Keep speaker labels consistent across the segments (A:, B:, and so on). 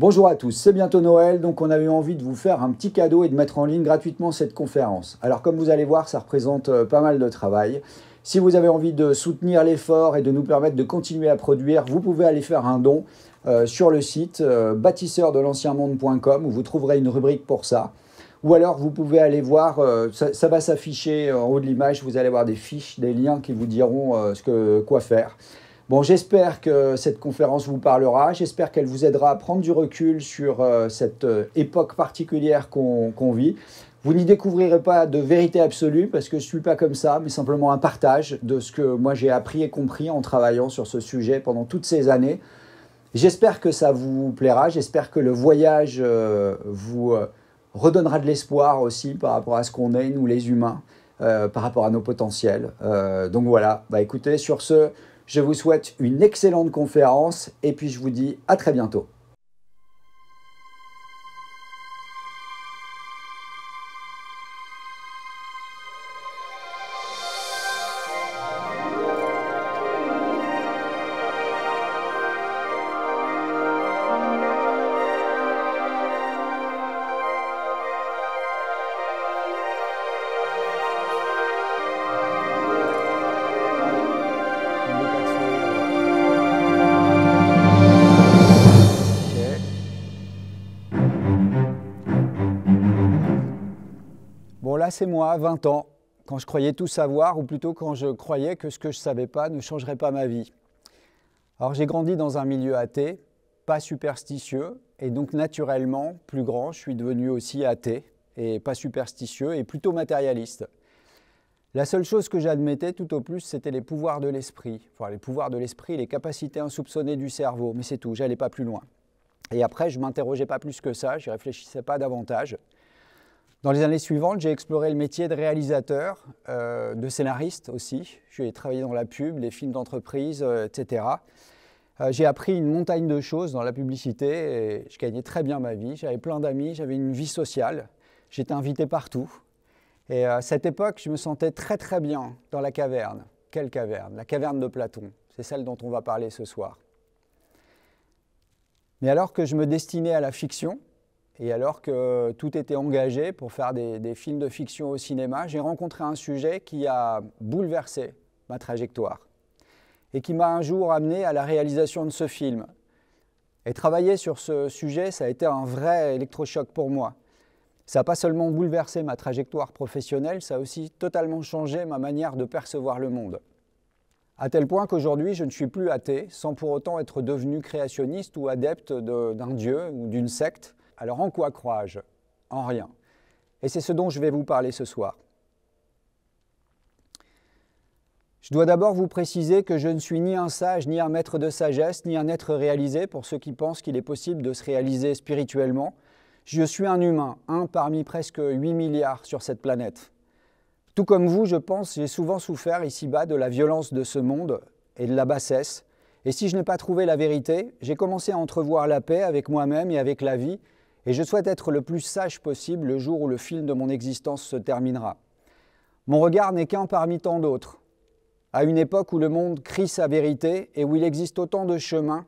A: Bonjour à tous, c'est bientôt Noël, donc on a eu envie de vous faire un petit cadeau et de mettre en ligne gratuitement cette conférence. Alors comme vous allez voir, ça représente euh, pas mal de travail. Si vous avez envie de soutenir l'effort et de nous permettre de continuer à produire, vous pouvez aller faire un don euh, sur le site euh, bâtisseurdelancienmonde.com où vous trouverez une rubrique pour ça. Ou alors vous pouvez aller voir, euh, ça, va s'afficher en haut de l'image, vous allez voir des fiches, des liens qui vous diront quoi faire. Bon, j'espère que cette conférence vous parlera, j'espère qu'elle vous aidera à prendre du recul sur euh, cette euh, époque particulière qu'on vit. Vous n'y découvrirez pas de vérité absolue parce que je ne suis pas comme ça, mais simplement un partage de ce que moi j'ai appris et compris en travaillant sur ce sujet pendant toutes ces années. J'espère que ça vous plaira, j'espère que le voyage euh, vous redonnera de l'espoir aussi par rapport à ce qu'on est, nous les humains, par rapport à nos potentiels. donc voilà, bah écoutez, sur ce... Je vous souhaite une excellente conférence et puis je vous dis à très bientôt. c'est moi, 20 ans, quand je croyais tout savoir, ou plutôt quand je croyais que ce que je ne savais pas ne changerait pas ma vie. Alors j'ai grandi dans un milieu athée, pas superstitieux, et donc naturellement, plus grand, je suis devenu aussi athée, et pas superstitieux, et plutôt matérialiste. La seule chose que j'admettais tout au plus, c'était les pouvoirs de l'esprit, enfin les pouvoirs de l'esprit, les capacités insoupçonnées du cerveau, mais c'est tout, j'allais pas plus loin. Et après, je m'interrogeais pas plus que ça, je réfléchissais pas davantage. Dans les années suivantes, j'ai exploré le métier de réalisateur, euh, de scénariste aussi. J'ai travaillé dans la pub, les films d'entreprise, euh, etc. Euh, j'ai appris une montagne de choses dans la publicité et je gagnais très bien ma vie. J'avais plein d'amis, j'avais une vie sociale, j'étais invité partout. Et à cette époque, je me sentais très très bien dans la caverne. Quelle caverne La caverne de Platon. C'est celle dont on va parler ce soir. Mais alors que je me destinais à la fiction, et alors que tout était engagé pour faire des, films de fiction au cinéma, j'ai rencontré un sujet qui a bouleversé ma trajectoire et qui m'a un jour amené à la réalisation de ce film. Et travailler sur ce sujet, ça a été un vrai électrochoc pour moi. Ça n'a pas seulement bouleversé ma trajectoire professionnelle, ça a aussi totalement changé ma manière de percevoir le monde. À tel point qu'aujourd'hui, je ne suis plus athée, sans pour autant être devenu créationniste ou adepte d'un dieu ou d'une secte. Alors en quoi crois-je En rien. Et c'est ce dont je vais vous parler ce soir. Je dois d'abord vous préciser que je ne suis ni un sage, ni un maître de sagesse, ni un être réalisé pour ceux qui pensent qu'il est possible de se réaliser spirituellement. Je suis un humain, un parmi presque 8 milliards sur cette planète. Tout comme vous, je pense, j'ai souvent souffert ici-bas de la violence de ce monde et de la bassesse. Et si je n'ai pas trouvé la vérité, j'ai commencé à entrevoir la paix avec moi-même et avec la vie, et je souhaite être le plus sage possible le jour où le film de mon existence se terminera. Mon regard n'est qu'un parmi tant d'autres. À une époque où le monde crie sa vérité et où il existe autant de chemins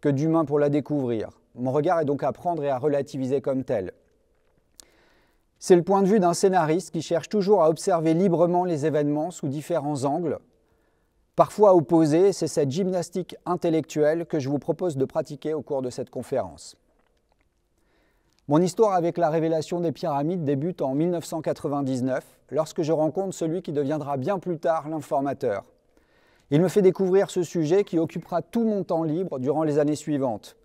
A: que d'humains pour la découvrir. Mon regard est donc à prendre et à relativiser comme tel. C'est le point de vue d'un scénariste qui cherche toujours à observer librement les événements sous différents angles, parfois opposés, c'est cette gymnastique intellectuelle que je vous propose de pratiquer au cours de cette conférence. Mon histoire avec la révélation des pyramides débute en 1999, lorsque je rencontre celui qui deviendra bien plus tard l'informateur. Il me fait découvrir ce sujet qui occupera tout mon temps libre durant les années suivantes.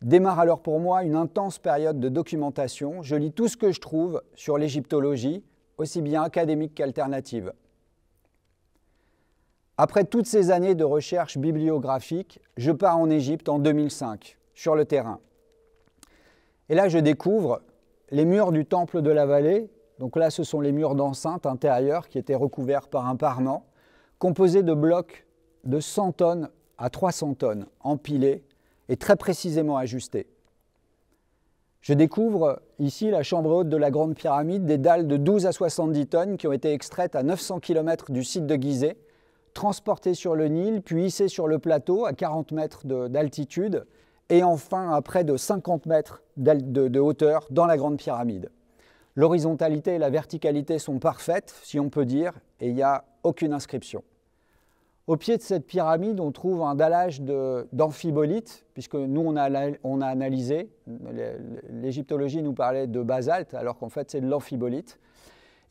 A: Démarre alors pour moi une intense période de documentation. Je lis tout ce que je trouve sur l'égyptologie, aussi bien académique qu'alternative. Après toutes ces années de recherche bibliographique, je pars en Égypte en 2005, sur le terrain. Et là, je découvre les murs du temple de la vallée. Donc là, ce sont les murs d'enceinte intérieure qui étaient recouverts par un parement, composé de blocs de 100 tonnes à 300 tonnes, empilés et très précisément ajustés. Je découvre ici la chambre haute de la Grande Pyramide, des dalles de 12 à 70 tonnes qui ont été extraites à 900 km du site de Gizeh, transportées sur le Nil, puis hissées sur le plateau à 40 mètres d'altitude et enfin à près de 50 mètres de, hauteur dans la Grande Pyramide. L'horizontalité et la verticalité sont parfaites, si on peut dire, et il n'y a aucune inscription. Au pied de cette pyramide, on trouve un dallage d'amphibolite, puisque nous, on a, on a analysé, l'égyptologie nous parlait de basalte, alors qu'en fait, c'est de l'amphibolite.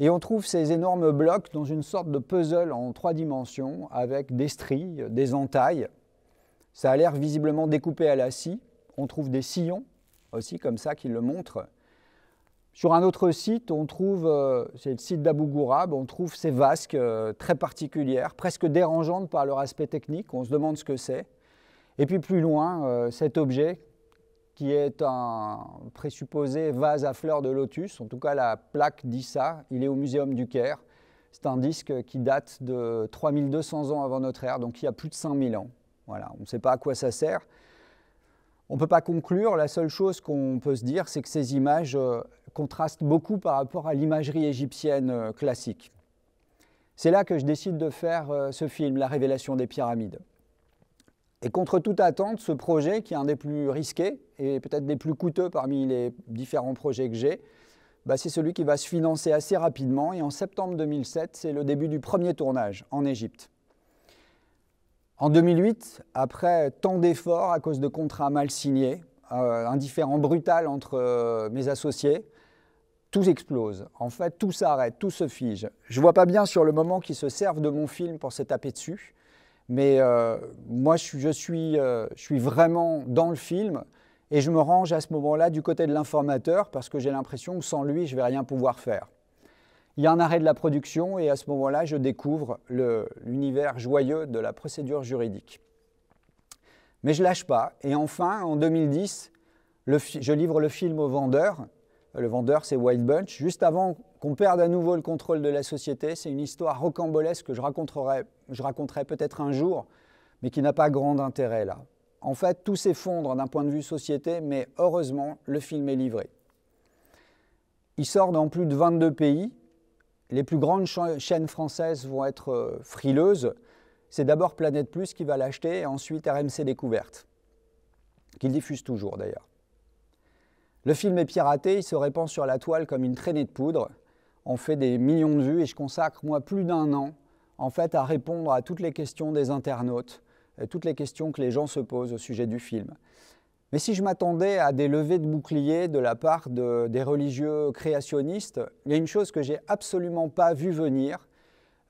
A: Et on trouve ces énormes blocs dans une sorte de puzzle en trois dimensions, avec des stries, des entailles, ça a l'air visiblement découpé à la scie. On trouve des sillons aussi comme ça qui le montrent. Sur un autre site, on trouve, euh, c'est le site d'Abu on trouve ces vasques euh, très particulières, presque dérangeantes par leur aspect technique, on se demande ce que c'est. Et puis plus loin, euh, cet objet qui est un présupposé vase à fleurs de lotus, en tout cas la plaque dit ça, il est au Muséum du Caire. C'est un disque qui date de 3200 ans avant notre ère, donc il y a plus de 5000 ans on ne sait pas à quoi ça sert. On ne peut pas conclure. La seule chose qu'on peut se dire, c'est que ces images euh, contrastent beaucoup par rapport à l'imagerie égyptienne euh, classique. C'est là que je décide de faire euh, ce film, La révélation des pyramides. Et contre toute attente, ce projet, qui est un des plus risqués et peut-être des plus coûteux parmi les différents projets que j'ai, bah, c'est celui qui va se financer assez rapidement. Et en septembre 2007, c'est le début du premier tournage en Égypte. En 2008, après tant d'efforts à cause de contrats mal signés, euh, un différent brutal entre euh, mes associés, tout explose. En fait, tout s'arrête, tout se fige. Je ne vois pas bien sur le moment qu'ils se servent de mon film pour se taper dessus, mais euh, moi, je suis, je suis, vraiment dans le film et je me range à ce moment-là du côté de l'informateur parce que j'ai l'impression que sans lui, je vais rien pouvoir faire. Il y a un arrêt de la production et à ce moment-là, je découvre l'univers joyeux de la procédure juridique. Mais je lâche pas. Et enfin, en 2010, je livre le film au vendeur. Le vendeur, c'est Wild Bunch. Juste avant qu'on perde à nouveau le contrôle de la société, c'est une histoire rocambolesque que je raconterai, je raconterai peut-être un jour, mais qui n'a pas grand intérêt là. En fait, tout s'effondre d'un point de vue société, mais heureusement, le film est livré. Il sort dans plus de 22 pays, les plus grandes chaînes françaises vont être euh, frileuses, c'est d'abord Planète Plus qui va l'acheter et ensuite RMC Découverte, qu'il diffuse toujours d'ailleurs. Le film est piraté, il se répand sur la toile comme une traînée de poudre. On fait des millions de vues et je consacre moi plus d'un an en fait à répondre à toutes les questions des internautes, toutes les questions que les gens se posent au sujet du film. Mais si je m'attendais à des levées de boucliers de la part des religieux créationnistes, il y a une chose que j'ai absolument pas vue venir,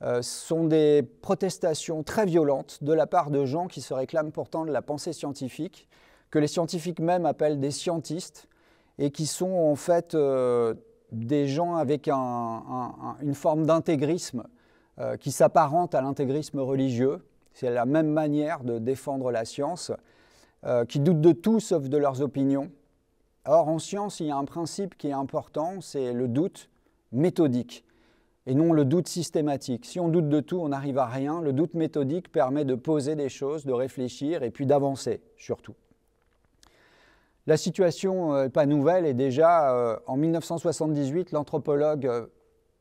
A: euh, ce sont des protestations très violentes de la part de gens qui se réclament pourtant de la pensée scientifique, que les scientifiques même appellent des scientistes, et qui sont en fait euh, des gens avec une forme d'intégrisme euh, qui s'apparente à l'intégrisme religieux. C'est la même manière de défendre la science. Euh, qui doutent de tout sauf de leurs opinions. Or, en science, il y a un principe qui est important, c'est le doute méthodique et non le doute systématique. Si on doute de tout, on n'arrive à rien. Le doute méthodique permet de poser des choses, de réfléchir et puis d'avancer surtout. La situation n'est euh, pas nouvelle et déjà euh, en 1978, l'anthropologue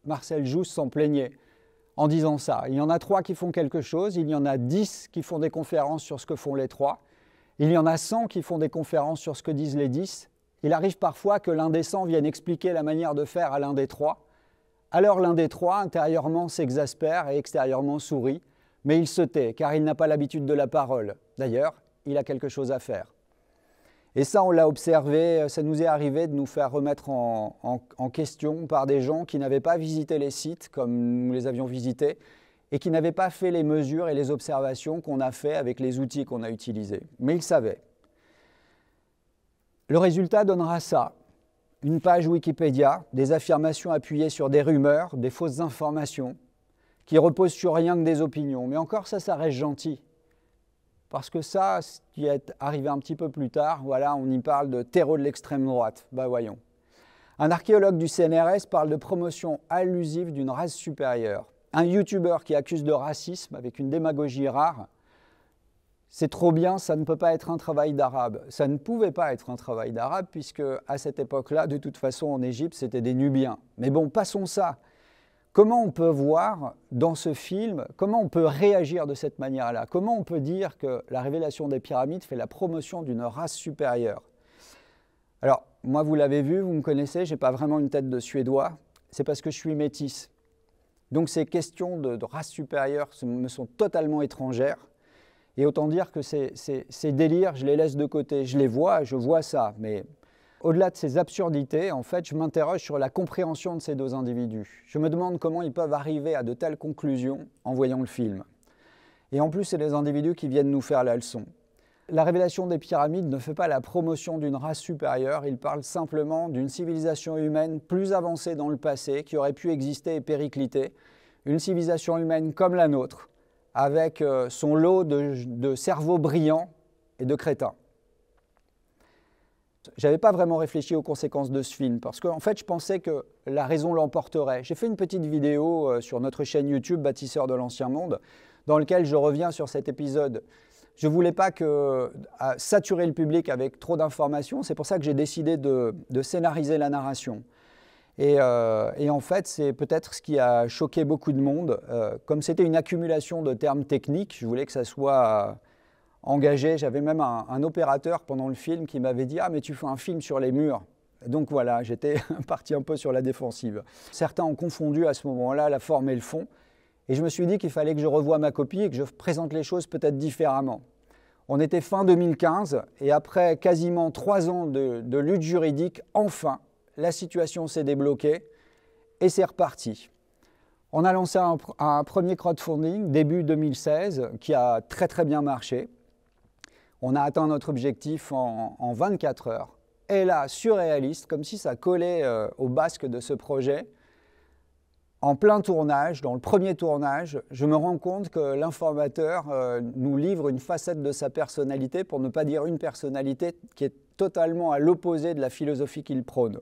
A: Marcel Jousse s'en plaignait en disant ça. Il y en a trois qui font quelque chose, il y en a dix qui font des conférences sur ce que font les trois. Il y en a 100 qui font des conférences sur ce que disent les 10. Il arrive parfois que l'un des 100 vienne expliquer la manière de faire à l'un des trois. Alors l'un des trois, intérieurement, s'exaspère et extérieurement sourit, mais il se tait, car il n'a pas l'habitude de la parole. D'ailleurs, il a quelque chose à faire. Et ça, on l'a observé, euh, ça nous est arrivé de nous faire remettre en question par des gens qui n'avaient pas visité les sites comme nous les avions visités, et qui n'avait pas fait les mesures et les observations qu'on a fait avec les outils qu'on a utilisés. Mais il savait. Le résultat donnera ça. Une page Wikipédia, des affirmations appuyées sur des rumeurs, des fausses informations, qui reposent sur rien que des opinions. Mais encore, ça, ça reste gentil. Parce que ça, ce qui est arrivé un petit peu plus tard, voilà, on y parle de terreau de l'extrême droite. Bah voyons. Un archéologue du CNRS parle de promotion allusive d'une race supérieure un youtubeur qui accuse de racisme avec une démagogie rare, c'est trop bien, ça ne peut pas être un travail d'arabe. Ça ne pouvait pas être un travail d'arabe puisque à cette époque-là, de toute façon, en Égypte, c'était des Nubiens. Mais bon, passons ça. Comment on peut voir dans ce film, comment on peut réagir de cette manière-là Comment on peut dire que la révélation des pyramides fait la promotion d'une race supérieure Alors, moi, vous l'avez vu, vous me connaissez, j'ai pas vraiment une tête de Suédois. C'est parce que je suis métisse. Donc ces questions de, race supérieure me sont totalement étrangères. Et autant dire que ces, ces, ces, délires, je les laisse de côté. Je les vois, je vois ça. Mais au-delà de ces absurdités, en fait, je m'interroge sur la compréhension de ces deux individus. Je me demande comment ils peuvent arriver à de telles conclusions en voyant le film. Et en plus, c'est les individus qui viennent nous faire la leçon. La révélation des pyramides ne fait pas la promotion d'une race supérieure, il parle simplement d'une civilisation humaine plus avancée dans le passé qui aurait pu exister et péricliter, une civilisation humaine comme la nôtre, avec euh, son lot de, cerveaux brillants et de crétins. J'avais pas vraiment réfléchi aux conséquences de ce film parce qu'en fait, je pensais que la raison l'emporterait. J'ai fait une petite vidéo euh, sur notre chaîne YouTube Bâtisseurs de l'Ancien Monde dans laquelle je reviens sur cet épisode je ne voulais pas que, saturer le public avec trop d'informations. C'est pour ça que j'ai décidé de, scénariser la narration. Euh, et, en fait, c'est peut-être ce qui a choqué beaucoup de monde. Euh, comme c'était une accumulation de termes techniques, je voulais que ça soit euh, engagé. J'avais même un, un, opérateur pendant le film qui m'avait dit Ah, mais tu fais un film sur les murs. Donc voilà, j'étais parti un peu sur la défensive. Certains ont confondu à ce moment-là la forme et le fond. Et je me suis dit qu'il fallait que je revoie ma copie et que je présente les choses peut-être différemment. On était fin 2015 et après quasiment trois ans de, lutte juridique, enfin, la situation s'est débloquée et c'est reparti. On a lancé un, premier crowdfunding début 2016 qui a très très bien marché. On a atteint notre objectif en, 24 heures. Et là, surréaliste, comme si ça collait euh, au basque de ce projet, en plein tournage, dans le premier tournage, je me rends compte que l'informateur euh, nous livre une facette de sa personnalité, pour ne pas dire une personnalité qui est totalement à l'opposé de la philosophie qu'il prône.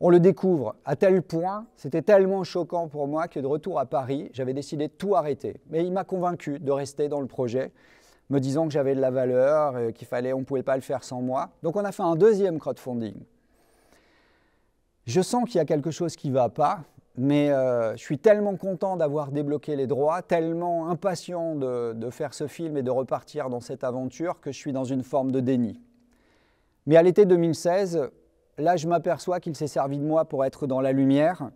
A: On le découvre à tel point, c'était tellement choquant pour moi que de retour à Paris, j'avais décidé de tout arrêter. Mais il m'a convaincu de rester dans le projet, me disant que j'avais de la valeur, euh, qu'il fallait, on ne pouvait pas le faire sans moi. Donc on a fait un deuxième crowdfunding. Je sens qu'il y a quelque chose qui ne va pas, mais euh, je suis tellement content d'avoir débloqué les droits, tellement impatient de, de, faire ce film et de repartir dans cette aventure que je suis dans une forme de déni. Mais à l'été 2016, là je m'aperçois qu'il s'est servi de moi pour être dans la lumière.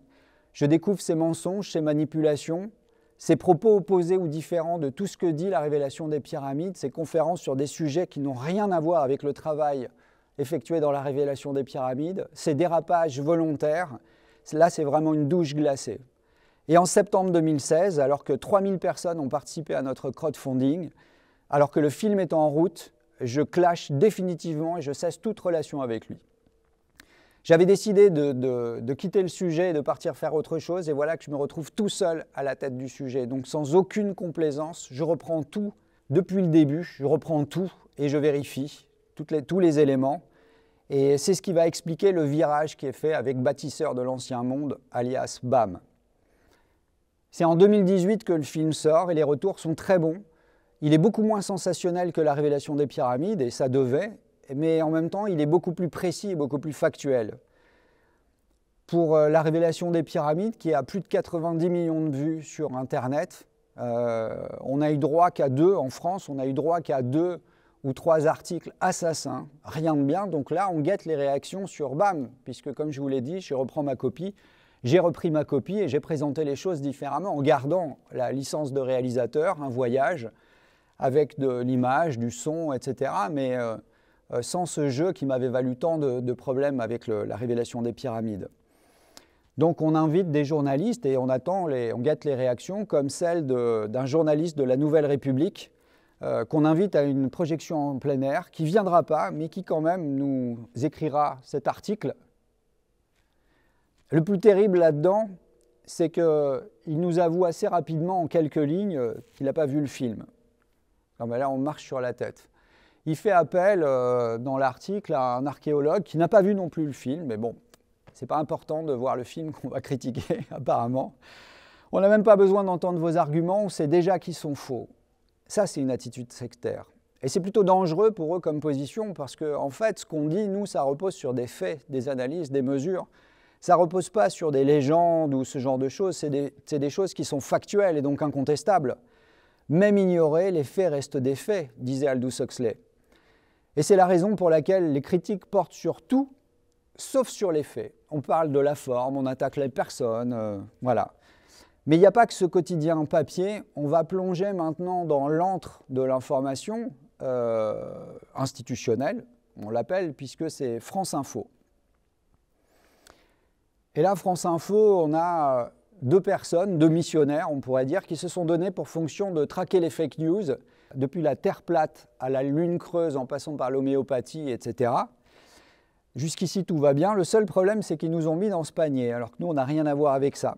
A: Je découvre ses mensonges, ses manipulations, ses propos opposés ou différents de tout ce que dit la révélation des pyramides, ses conférences sur des sujets qui n'ont rien à voir avec le travail effectué dans la révélation des pyramides, ses dérapages volontaires, Là, c'est vraiment une douche glacée. Et en septembre 2016, alors que 3000 personnes ont participé à notre crowdfunding, alors que le film est en route, je clash définitivement et je cesse toute relation avec lui. J'avais décidé de, quitter le sujet et de partir faire autre chose, et voilà que je me retrouve tout seul à la tête du sujet. Donc sans aucune complaisance, je reprends tout depuis le début, je reprends tout et je vérifie tous les éléments. Et c'est ce qui va expliquer le virage qui est fait avec Bâtisseur de l'Ancien Monde, alias BAM. C'est en 2018 que le film sort et les retours sont très bons. Il est beaucoup moins sensationnel que La Révélation des Pyramides, et ça devait, mais en même temps, il est beaucoup plus précis et beaucoup plus factuel. Pour euh, La Révélation des Pyramides, qui a plus de 90 millions de vues sur Internet, euh, on a eu droit qu'à deux en France, on a eu droit qu'à deux ou trois articles assassins, rien de bien. Donc là, on guette les réactions sur BAM, puisque comme je vous l'ai dit, je reprends ma copie, j'ai repris ma copie et j'ai présenté les choses différemment en gardant la licence de réalisateur, un voyage avec de l'image, du son, etc. Mais euh, euh, sans ce jeu qui m'avait valu tant de, problèmes avec la révélation des pyramides. Donc on invite des journalistes et on attend, les, on guette les réactions comme celle d'un journaliste de la Nouvelle République euh, qu'on invite à une projection en plein air, qui ne viendra pas, mais qui quand même nous écrira cet article. Le plus terrible là-dedans, c'est qu'il nous avoue assez rapidement en quelques lignes euh, qu'il n'a pas vu le film. là, on marche sur la tête. Il fait appel euh, dans l'article à un archéologue qui n'a pas vu non plus le film, mais bon, n'est pas important de voir le film qu'on va critiquer, apparemment. On n'a même pas besoin d'entendre vos arguments, on sait déjà qu'ils sont faux. Ça, c'est une attitude sectaire. Et c'est plutôt dangereux pour eux comme position parce que, en fait, ce qu'on dit, nous, ça repose sur des faits, des analyses, des mesures. Ça ne repose pas sur des légendes ou ce genre de choses. C'est des, choses qui sont factuelles et donc incontestables. Même ignorer les faits restent des faits, disait Aldous Huxley. Et c'est la raison pour laquelle les critiques portent sur tout, sauf sur les faits. On parle de la forme, on attaque les personnes, euh, voilà. Mais il n'y a pas que ce quotidien en papier. On va plonger maintenant dans l'antre de l'information euh, institutionnelle, on l'appelle, puisque c'est France Info. Et là, France Info, on a deux personnes, deux missionnaires, on pourrait dire, qui se sont donnés pour fonction de traquer les fake news, depuis la Terre plate à la Lune creuse, en passant par l'homéopathie, etc. Jusqu'ici, tout va bien. Le seul problème, c'est qu'ils nous ont mis dans ce panier, alors que nous, on n'a rien à voir avec ça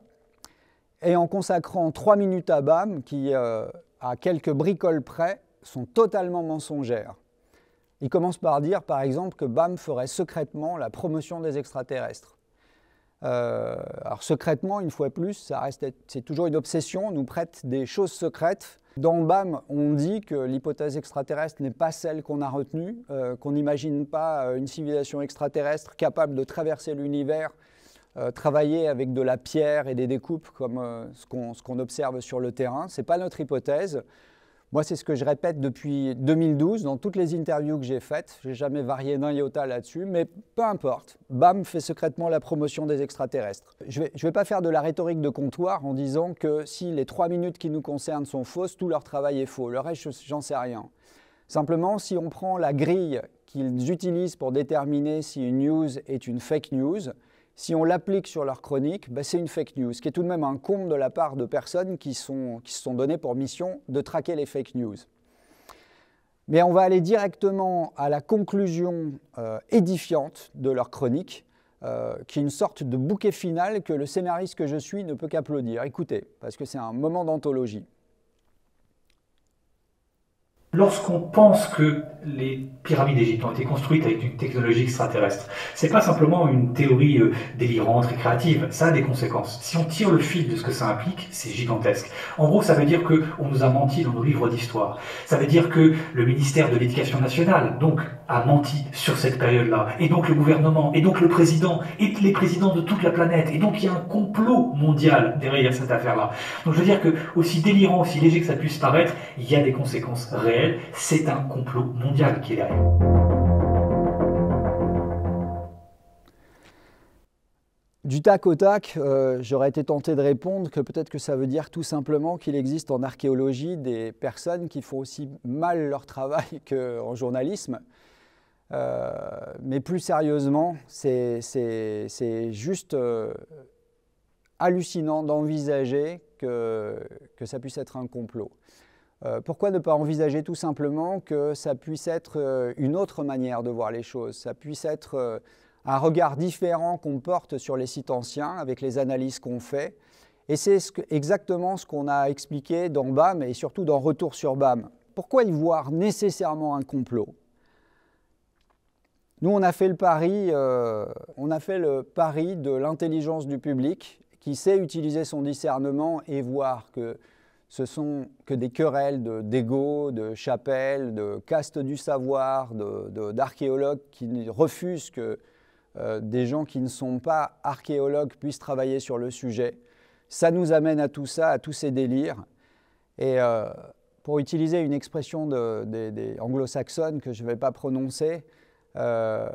A: et en consacrant trois minutes à BAM, qui, euh, à quelques bricoles près, sont totalement mensongères. Il commence par dire, par exemple, que BAM ferait secrètement la promotion des extraterrestres. Euh, alors secrètement, une fois plus, c'est toujours une obsession, on nous prête des choses secrètes. Dans BAM, on dit que l'hypothèse extraterrestre n'est pas celle qu'on a retenue, euh, qu'on n'imagine pas une civilisation extraterrestre capable de traverser l'univers euh, travailler avec de la pierre et des découpes comme euh, ce qu'on observe sur le terrain. Ce n'est pas notre hypothèse. Moi, c'est ce que je répète depuis 2012 dans toutes les interviews que j'ai faites. Je n'ai jamais varié d'un iota là-dessus, mais peu importe. BAM fait secrètement la promotion des extraterrestres. Je ne vais, je vais pas faire de la rhétorique de comptoir en disant que si les trois minutes qui nous concernent sont fausses, tout leur travail est faux. Le reste, j'en sais rien. Simplement, si on prend la grille qu'ils utilisent pour déterminer si une news est une fake news, si on l'applique sur leur chronique, ben, c'est une fake news, qui est tout de même un comble de la part de personnes qui, se sont données pour mission de traquer les fake news. Mais on va aller directement à la conclusion euh, édifiante de leur chronique, euh, qui est une sorte de bouquet final que le scénariste que je suis ne peut qu'applaudir. Écoutez, parce que c'est un moment d'anthologie
B: lorsqu'on pense que les pyramides d'Égypte ont été construites avec une technologie extraterrestre, c'est pas simplement une théorie euh, délirante et créative, ça a des conséquences. Si on tire le fil de ce que ça implique, c'est gigantesque. En gros, ça veut dire que on nous a menti dans nos livres d'histoire. Ça veut dire que le ministère de l'Éducation nationale, donc a menti sur cette période-là. Et donc le gouvernement, et donc le président, et les présidents de toute la planète. Et donc il y a un complot mondial derrière cette affaire-là. Donc je veux dire que, aussi délirant, aussi léger que ça puisse paraître, il y a des conséquences réelles. C'est un complot mondial qui est derrière.
A: Du tac au tac, euh, j'aurais été tenté de répondre que peut-être que ça veut dire tout simplement qu'il existe en archéologie des personnes qui font aussi mal leur travail qu'en journalisme. Euh, mais plus sérieusement, c'est juste euh, hallucinant d'envisager que, ça puisse être un complot. Euh, pourquoi ne pas envisager tout simplement que ça puisse être une autre manière de voir les choses, ça puisse être un regard différent qu'on porte sur les sites anciens avec les analyses qu'on fait. Et c'est exactement ce qu'on a expliqué dans BAM et surtout dans Retour sur BAM. Pourquoi y voir nécessairement un complot nous, on a fait le pari, euh, on a fait le pari de l'intelligence du public qui sait utiliser son discernement et voir que ce sont que des querelles d'ego, de, chapelles, de castes du savoir, d'archéologues qui refusent que euh, des gens qui ne sont pas archéologues puissent travailler sur le sujet. Ça nous amène à tout ça, à tous ces délires. Et euh, pour utiliser une expression des, des anglo saxons que je ne vais pas prononcer, euh,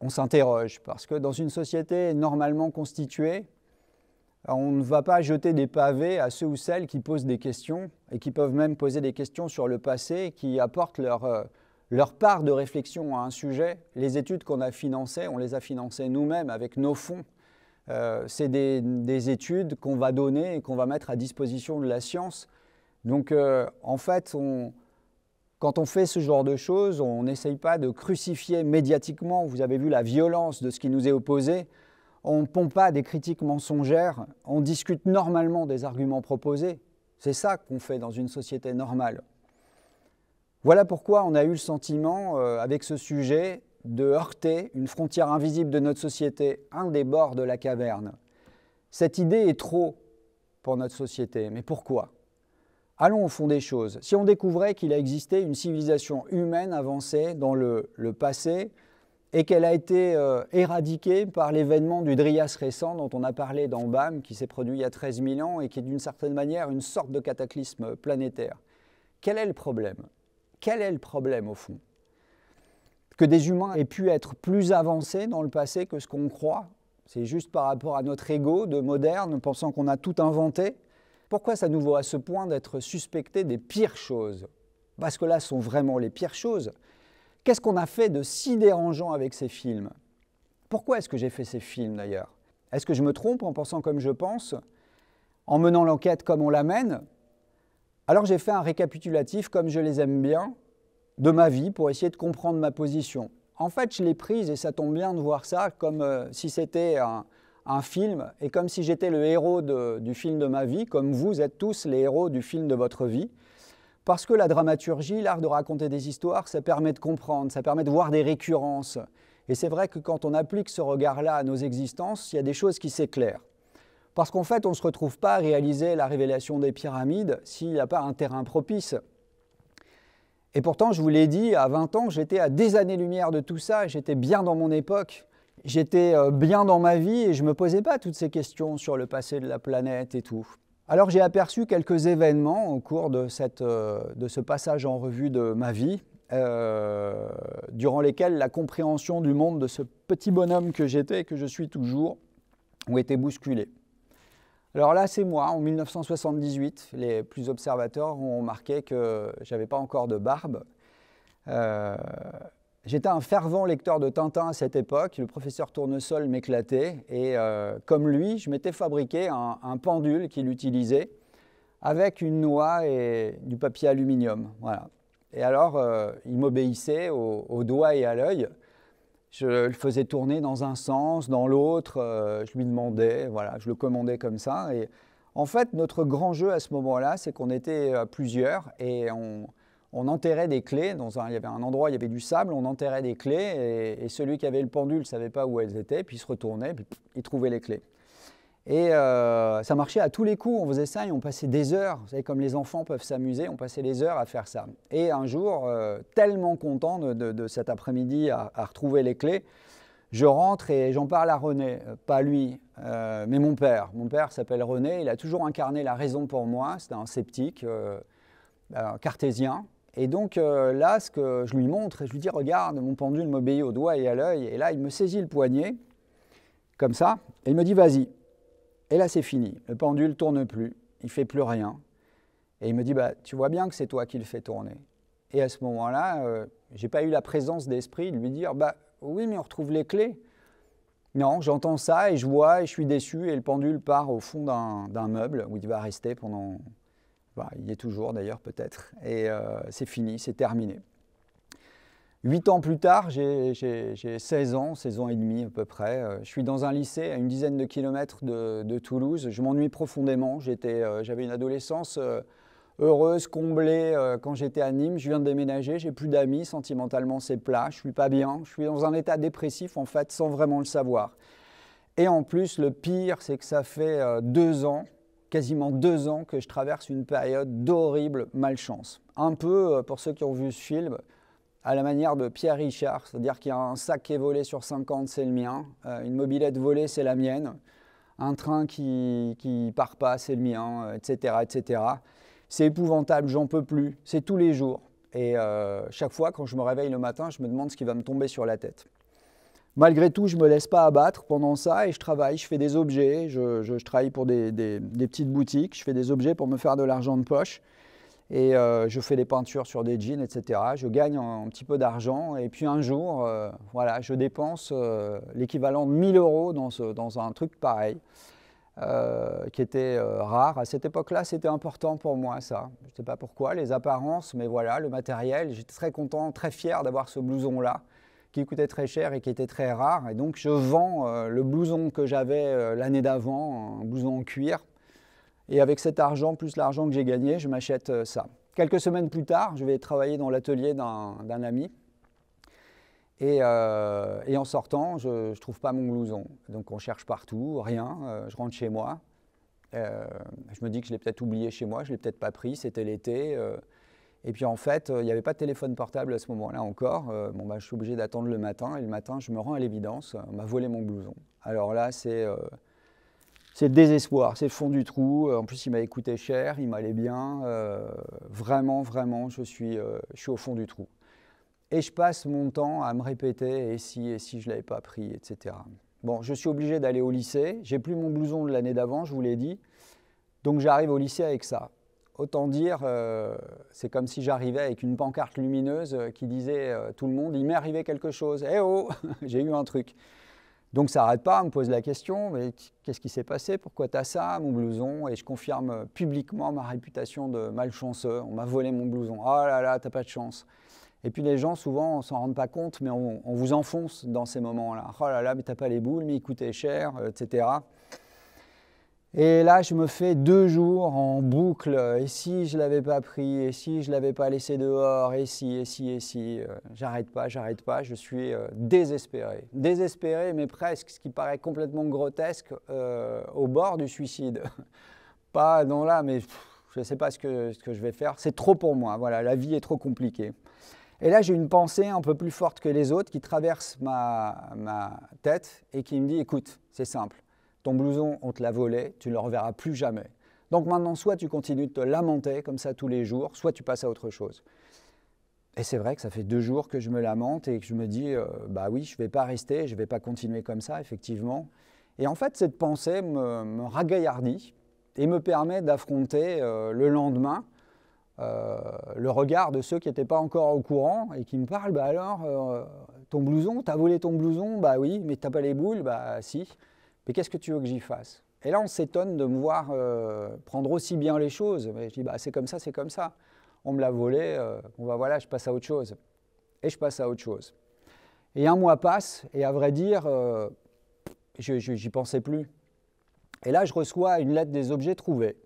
A: on s'interroge, parce que dans une société normalement constituée, on ne va pas jeter des pavés à ceux ou celles qui posent des questions, et qui peuvent même poser des questions sur le passé, qui apportent euh, leur, part de réflexion à un sujet. Les études qu'on a financées, on les a financées nous-mêmes avec nos fonds. Euh, c'est des, études qu'on va donner et qu'on va mettre à disposition de la science. Donc en fait, on, quand on fait ce genre de choses, on n'essaye pas de crucifier médiatiquement, vous avez vu la violence de ce qui nous est opposé, on ne pompe pas des critiques mensongères, on discute normalement des arguments proposés. C'est ça qu'on fait dans une société normale. Voilà pourquoi on a eu le sentiment, euh, avec ce sujet, de heurter une frontière invisible de notre société, un des bords de la caverne. Cette idée est trop pour notre société, mais pourquoi Allons au fond des choses. Si on découvrait qu'il a existé une civilisation humaine avancée dans le, passé et qu'elle a été euh, éradiquée par l'événement du Drias récent dont on a parlé dans BAM, qui s'est produit il y a 13 000 ans et qui est d'une certaine manière une sorte de cataclysme planétaire, quel est le problème Quel est le problème au fond Que des humains aient pu être plus avancés dans le passé que ce qu'on croit, c'est juste par rapport à notre ego de moderne, pensant qu'on a tout inventé, pourquoi ça nous vaut à ce point d'être suspecté des pires choses Parce que là sont vraiment les pires choses. Qu'est-ce qu'on a fait de si dérangeant avec ces films Pourquoi est-ce que j'ai fait ces films d'ailleurs Est-ce que je me trompe en pensant comme je pense En menant l'enquête comme on l'amène Alors j'ai fait un récapitulatif comme je les aime bien de ma vie pour essayer de comprendre ma position. En fait, je l'ai prise et ça tombe bien de voir ça comme euh, si c'était un, un film et comme si j'étais le héros du film de ma vie, comme vous êtes tous les héros du film de votre vie. Parce que la dramaturgie, l'art de raconter des histoires, ça permet de comprendre, ça permet de voir des récurrences. Et c'est vrai que quand on applique ce regard-là à nos existences, il y a des choses qui s'éclairent. Parce qu'en fait, on ne se retrouve pas à réaliser la révélation des pyramides s'il n'y a pas un terrain propice. Et pourtant, je vous l'ai dit, à 20 ans, j'étais à des années-lumière de tout ça, j'étais bien dans mon époque. J'étais euh, bien dans ma vie et je ne me posais pas toutes ces questions sur le passé de la planète et tout. Alors j'ai aperçu quelques événements au cours de, cette, euh, de ce passage en revue de ma vie, euh, durant lesquels la compréhension du monde de ce petit bonhomme que j'étais et que je suis toujours ont été bousculées. Alors là, c'est moi, en 1978. Les plus observateurs ont remarqué que j'avais pas encore de barbe. J'étais un fervent lecteur de Tintin à cette époque. Le professeur Tournesol m'éclatait. Et euh, comme lui, je m'étais fabriqué un, pendule qu'il utilisait avec une noix et du papier aluminium. Voilà. Et alors, euh, il m'obéissait au, doigts doigt et à l'œil. Je le faisais tourner dans un sens, dans l'autre. Euh, je lui demandais, voilà, je le commandais comme ça. Et en fait, notre grand jeu à ce moment-là, c'est qu'on était plusieurs et on, on enterrait des clés. il y avait un endroit, il y avait du sable, on enterrait des clés et, celui qui avait le pendule ne savait pas où elles étaient, puis il se retournait, puis il trouvait les clés. Et euh, ça marchait à tous les coups, on faisait ça et on passait des heures, vous savez, comme les enfants peuvent s'amuser, on passait des heures à faire ça. Et un jour, euh, tellement content de, cet après-midi à, retrouver les clés, je rentre et j'en parle à René, euh, pas lui, mais mon père. Mon père s'appelle René, il a toujours incarné la raison pour moi, c'était un sceptique cartésien, et donc euh, là, ce que je lui montre, je lui dis Regarde, mon pendule m'obéit au doigt et à l'œil. Et là, il me saisit le poignet, comme ça, et il me dit Vas-y. Et là, c'est fini. Le pendule tourne plus, il fait plus rien. Et il me dit bah, Tu vois bien que c'est toi qui le fais tourner. Et à ce moment-là, euh, je n'ai pas eu la présence d'esprit de lui dire Bah oui, mais on retrouve les clés. Non, j'entends ça et je vois et je suis déçu. Et le pendule part au fond d'un meuble où il va rester pendant bah, il y est toujours d'ailleurs peut-être. Et euh, c'est fini, c'est terminé. Huit ans plus tard, j'ai 16 ans, 16 ans et demi à peu près. Euh, je suis dans un lycée à une dizaine de kilomètres de, Toulouse. Je m'ennuie profondément. Euh, j'avais une adolescence heureuse, comblée quand j'étais à Nîmes. Je viens de déménager, j'ai plus d'amis. Sentimentalement, c'est plat. Je suis pas bien. Je suis dans un état dépressif en fait, sans vraiment le savoir. Et en plus, le pire, c'est que ça fait deux ans quasiment deux ans que je traverse une période d'horrible malchance. Un peu, euh, pour ceux qui ont vu ce film, à la manière de Pierre Richard, c'est-à-dire qu'il y a un sac qui est volé sur 50, c'est le mien, euh, une mobilette volée, c'est la mienne, un train qui, qui part pas, c'est le mien, etc. Euh, etc. C'est épouvantable, j'en peux plus, c'est tous les jours. Et chaque fois, quand je me réveille le matin, je me demande ce qui va me tomber sur la tête. Malgré tout, je ne me laisse pas abattre pendant ça et je travaille, je fais des objets, je, travaille pour des, petites boutiques, je fais des objets pour me faire de l'argent de poche et euh, je fais des peintures sur des jeans, etc. Je gagne un, petit peu d'argent et puis un jour, euh, voilà, je dépense euh, l'équivalent de 1000 euros dans, dans un truc pareil. qui était rare. À cette époque-là, c'était important pour moi, ça. Je ne sais pas pourquoi, les apparences, mais voilà, le matériel. J'étais très content, très fier d'avoir ce blouson-là qui coûtait très cher et qui était très rare. Et donc je vends euh, le blouson que j'avais euh, l'année d'avant, un blouson en cuir. Et avec cet argent, plus l'argent que j'ai gagné, je m'achète euh, ça. Quelques semaines plus tard, je vais travailler dans l'atelier d'un ami. Et, et, en sortant, je ne trouve pas mon blouson. Donc on cherche partout, rien. je rentre chez moi. je me dis que je l'ai peut-être oublié chez moi, je l'ai peut-être pas pris, c'était l'été. Et puis en fait, euh, il n'y avait pas de téléphone portable à ce moment-là encore. Euh, bon, bah, je suis obligé d'attendre le matin. Et le matin, je me rends à l'évidence, euh, on m'a volé mon blouson. Alors là, c'est c'est le désespoir, c'est le fond du trou. En plus, il m'avait coûté cher, il m'allait bien. vraiment, vraiment, je suis, je suis au fond du trou. Et je passe mon temps à me répéter et si, et si je ne l'avais pas pris, etc. Bon, je suis obligé d'aller au lycée. J'ai plus mon blouson de l'année d'avant, je vous l'ai dit. Donc, j'arrive au lycée avec ça autant dire, euh, c'est comme si j'arrivais avec une pancarte lumineuse euh, qui disait euh, tout le monde, il m'est arrivé quelque chose, eh oh, j'ai eu un truc. Donc ça n'arrête pas, on me pose la question, mais qu'est-ce qui s'est passé Pourquoi as ça, mon blouson Et je confirme publiquement ma réputation de malchanceux, on m'a volé mon blouson, oh là là, t'as pas de chance. Et puis les gens, souvent, on s'en rendent pas compte, mais on, vous enfonce dans ces moments-là. Oh là là, mais t'as pas les boules, mais il coûtait cher, etc. Et là, je me fais deux jours en boucle. Et si je l'avais pas pris Et si je l'avais pas laissé dehors Et si, et si, et si euh, J'arrête pas, j'arrête pas. Je suis euh, désespéré. Désespéré, mais presque, ce qui paraît complètement grotesque, euh, au bord du suicide. pas dans là, mais je ne sais pas ce que, ce que je vais faire. C'est trop pour moi. Voilà, la vie est trop compliquée. Et là, j'ai une pensée un peu plus forte que les autres qui traverse ma, ma tête et qui me dit, écoute, c'est simple ton blouson, on te l'a volé, tu ne le reverras plus jamais. Donc maintenant, soit tu continues de te lamenter comme ça tous les jours, soit tu passes à autre chose. Et c'est vrai que ça fait deux jours que je me lamente et que je me dis, euh, bah oui, je ne vais pas rester, je ne vais pas continuer comme ça, effectivement. Et en fait, cette pensée me, me ragaillardit et me permet d'affronter euh, le lendemain euh, le regard de ceux qui n'étaient pas encore au courant et qui me parlent, bah alors, ton blouson, t'as volé ton blouson, bah oui, mais t'as pas les boules, bah si mais qu'est-ce que tu veux que j'y fasse Et là, on s'étonne de me voir euh, prendre aussi bien les choses. Mais je dis, bah, c'est comme ça, c'est comme ça. On me l'a volé, euh, on va bah, voilà, je passe à autre chose. Et je passe à autre chose. Et un mois passe, et à vrai dire, euh, je n'y pensais plus. Et là, je reçois une lettre des objets trouvés.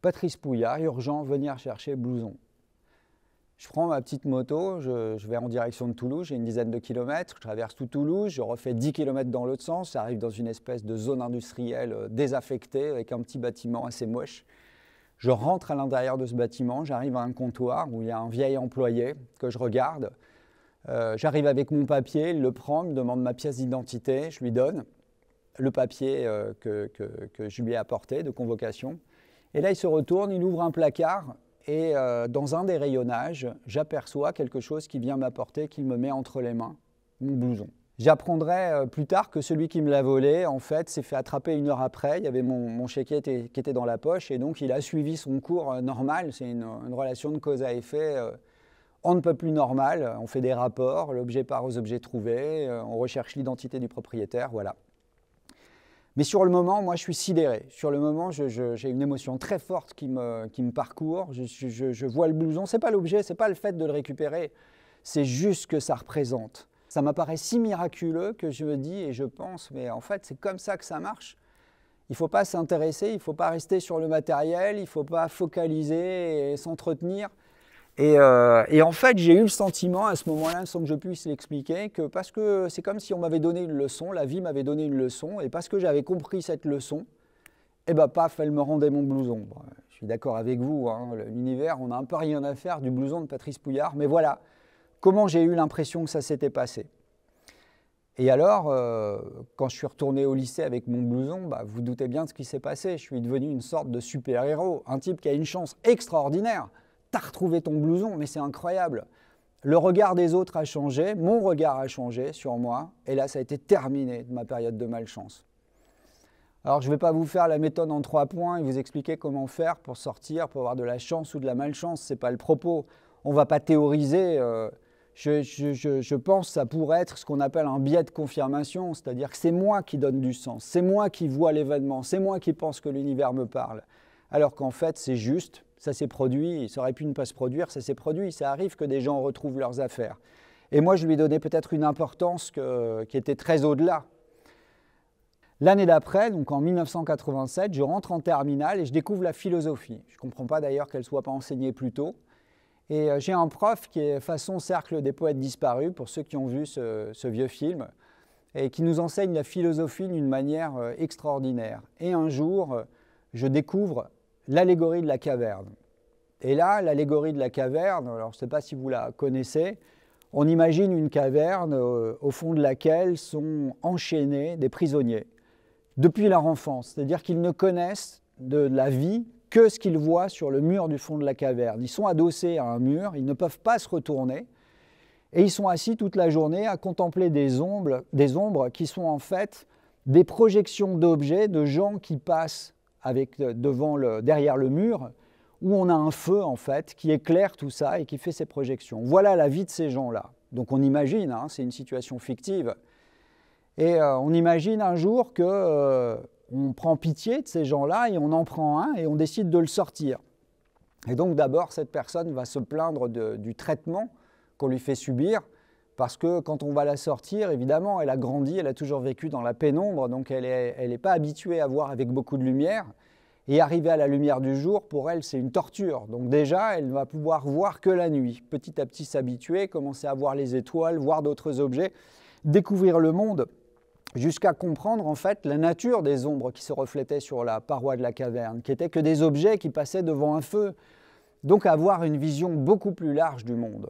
A: Patrice Pouillard, urgent, venir chercher blouson. Je prends ma petite moto, je, vais en direction de Toulouse, j'ai une dizaine de kilomètres, je traverse tout Toulouse, je refais 10 kilomètres dans l'autre sens, j'arrive dans une espèce de zone industrielle euh, désaffectée avec un petit bâtiment assez moche. Je rentre à l'intérieur de ce bâtiment, j'arrive à un comptoir où il y a un vieil employé que je regarde. Euh, j'arrive avec mon papier, il le prend, il me demande ma pièce d'identité, je lui donne le papier euh, que je lui ai apporté de convocation. Et là, il se retourne, il ouvre un placard et euh, dans un des rayonnages, j'aperçois quelque chose qui vient m'apporter, qui me met entre les mains, mon blouson. J'apprendrai euh, plus tard que celui qui me l'a volé, en fait, s'est fait attraper une heure après. Il y avait mon, chéquier qui était dans la poche et donc il a suivi son cours euh, normal. C'est une, relation de cause à effet. on ne peut plus normal, on fait des rapports, l'objet part aux objets trouvés, on recherche l'identité du propriétaire, voilà. Mais sur le moment, moi, je suis sidéré. Sur le moment, j'ai une émotion très forte qui me, parcourt. Je, vois le blouson. C'est pas l'objet, c'est pas le fait de le récupérer. C'est juste que ça représente. Ça m'apparaît si miraculeux que je me dis et je pense, mais en fait, c'est comme ça que ça marche. Il ne faut pas s'intéresser, il ne faut pas rester sur le matériel, il ne faut pas focaliser et s'entretenir. Euh, et, en fait, j'ai eu le sentiment à ce moment-là, sans que je puisse l'expliquer, que parce que c'est comme si on m'avait donné une leçon, la vie m'avait donné une leçon, et parce que j'avais compris cette leçon, et eh ben paf, elle me rendait mon blouson. je suis d'accord avec vous, hein, l'univers, on n'a un peu rien à faire du blouson de Patrice Pouillard, mais voilà comment j'ai eu l'impression que ça s'était passé. Et alors, euh, quand je suis retourné au lycée avec mon blouson, bah, vous doutez bien de ce qui s'est passé. Je suis devenu une sorte de super-héros, un type qui a une chance extraordinaire T'as retrouvé ton blouson, mais c'est incroyable. Le regard des autres a changé, mon regard a changé sur moi, et là, ça a été terminé de ma période de malchance. Alors, je ne vais pas vous faire la méthode en trois points et vous expliquer comment faire pour sortir, pour avoir de la chance ou de la malchance, ce n'est pas le propos. On ne va pas théoriser. Euh, je, je, pense que ça pourrait être ce qu'on appelle un biais de confirmation, c'est-à-dire que c'est moi qui donne du sens, c'est moi qui vois l'événement, c'est moi qui pense que l'univers me parle. Alors qu'en fait, c'est juste ça s'est produit, ça aurait pu ne pas se produire, ça s'est produit, ça arrive que des gens retrouvent leurs affaires. Et moi, je lui donnais peut-être une importance qui était très au-delà. L'année d'après, donc en 1987, je rentre en terminale et je découvre la philosophie. Je ne comprends pas d'ailleurs qu'elle ne soit pas enseignée plus tôt. Et euh, j'ai un prof qui est façon cercle des poètes disparus, pour ceux qui ont vu ce, ce vieux film, et qui nous enseigne la philosophie d'une manière euh, extraordinaire. Et un jour, euh, je découvre l'allégorie de la caverne. Et là, l'allégorie de la caverne, alors je ne sais pas si vous la connaissez, on imagine une caverne euh, au fond de laquelle sont enchaînés des prisonniers depuis leur enfance, c'est-à-dire qu'ils ne connaissent de, la vie que ce qu'ils voient sur le mur du fond de la caverne. Ils sont adossés à un mur, ils ne peuvent pas se retourner, et ils sont assis toute la journée à contempler des ombres, des ombres qui sont en fait des projections d'objets de gens qui passent avec, euh, devant derrière le mur, où on a un feu en fait qui éclaire tout ça et qui fait ses projections. Voilà la vie de ces gens-là. Donc on imagine, hein, c'est une situation fictive. Et euh, on imagine un jour que euh, on prend pitié de ces gens-là et on en prend un et on décide de le sortir. Et donc d'abord cette personne va se plaindre du traitement qu'on lui fait subir parce que quand on va la sortir, évidemment, elle a grandi, elle a toujours vécu dans la pénombre, donc elle n'est pas habituée à voir avec beaucoup de lumière. Et arriver à la lumière du jour, pour elle, c'est une torture. Donc déjà, elle ne va pouvoir voir que la nuit. Petit à petit s'habituer, commencer à voir les étoiles, voir d'autres objets, découvrir le monde, jusqu'à comprendre en fait la nature des ombres qui se reflétaient sur la paroi de la caverne, qui étaient que des objets qui passaient devant un feu. Donc avoir une vision beaucoup plus large du monde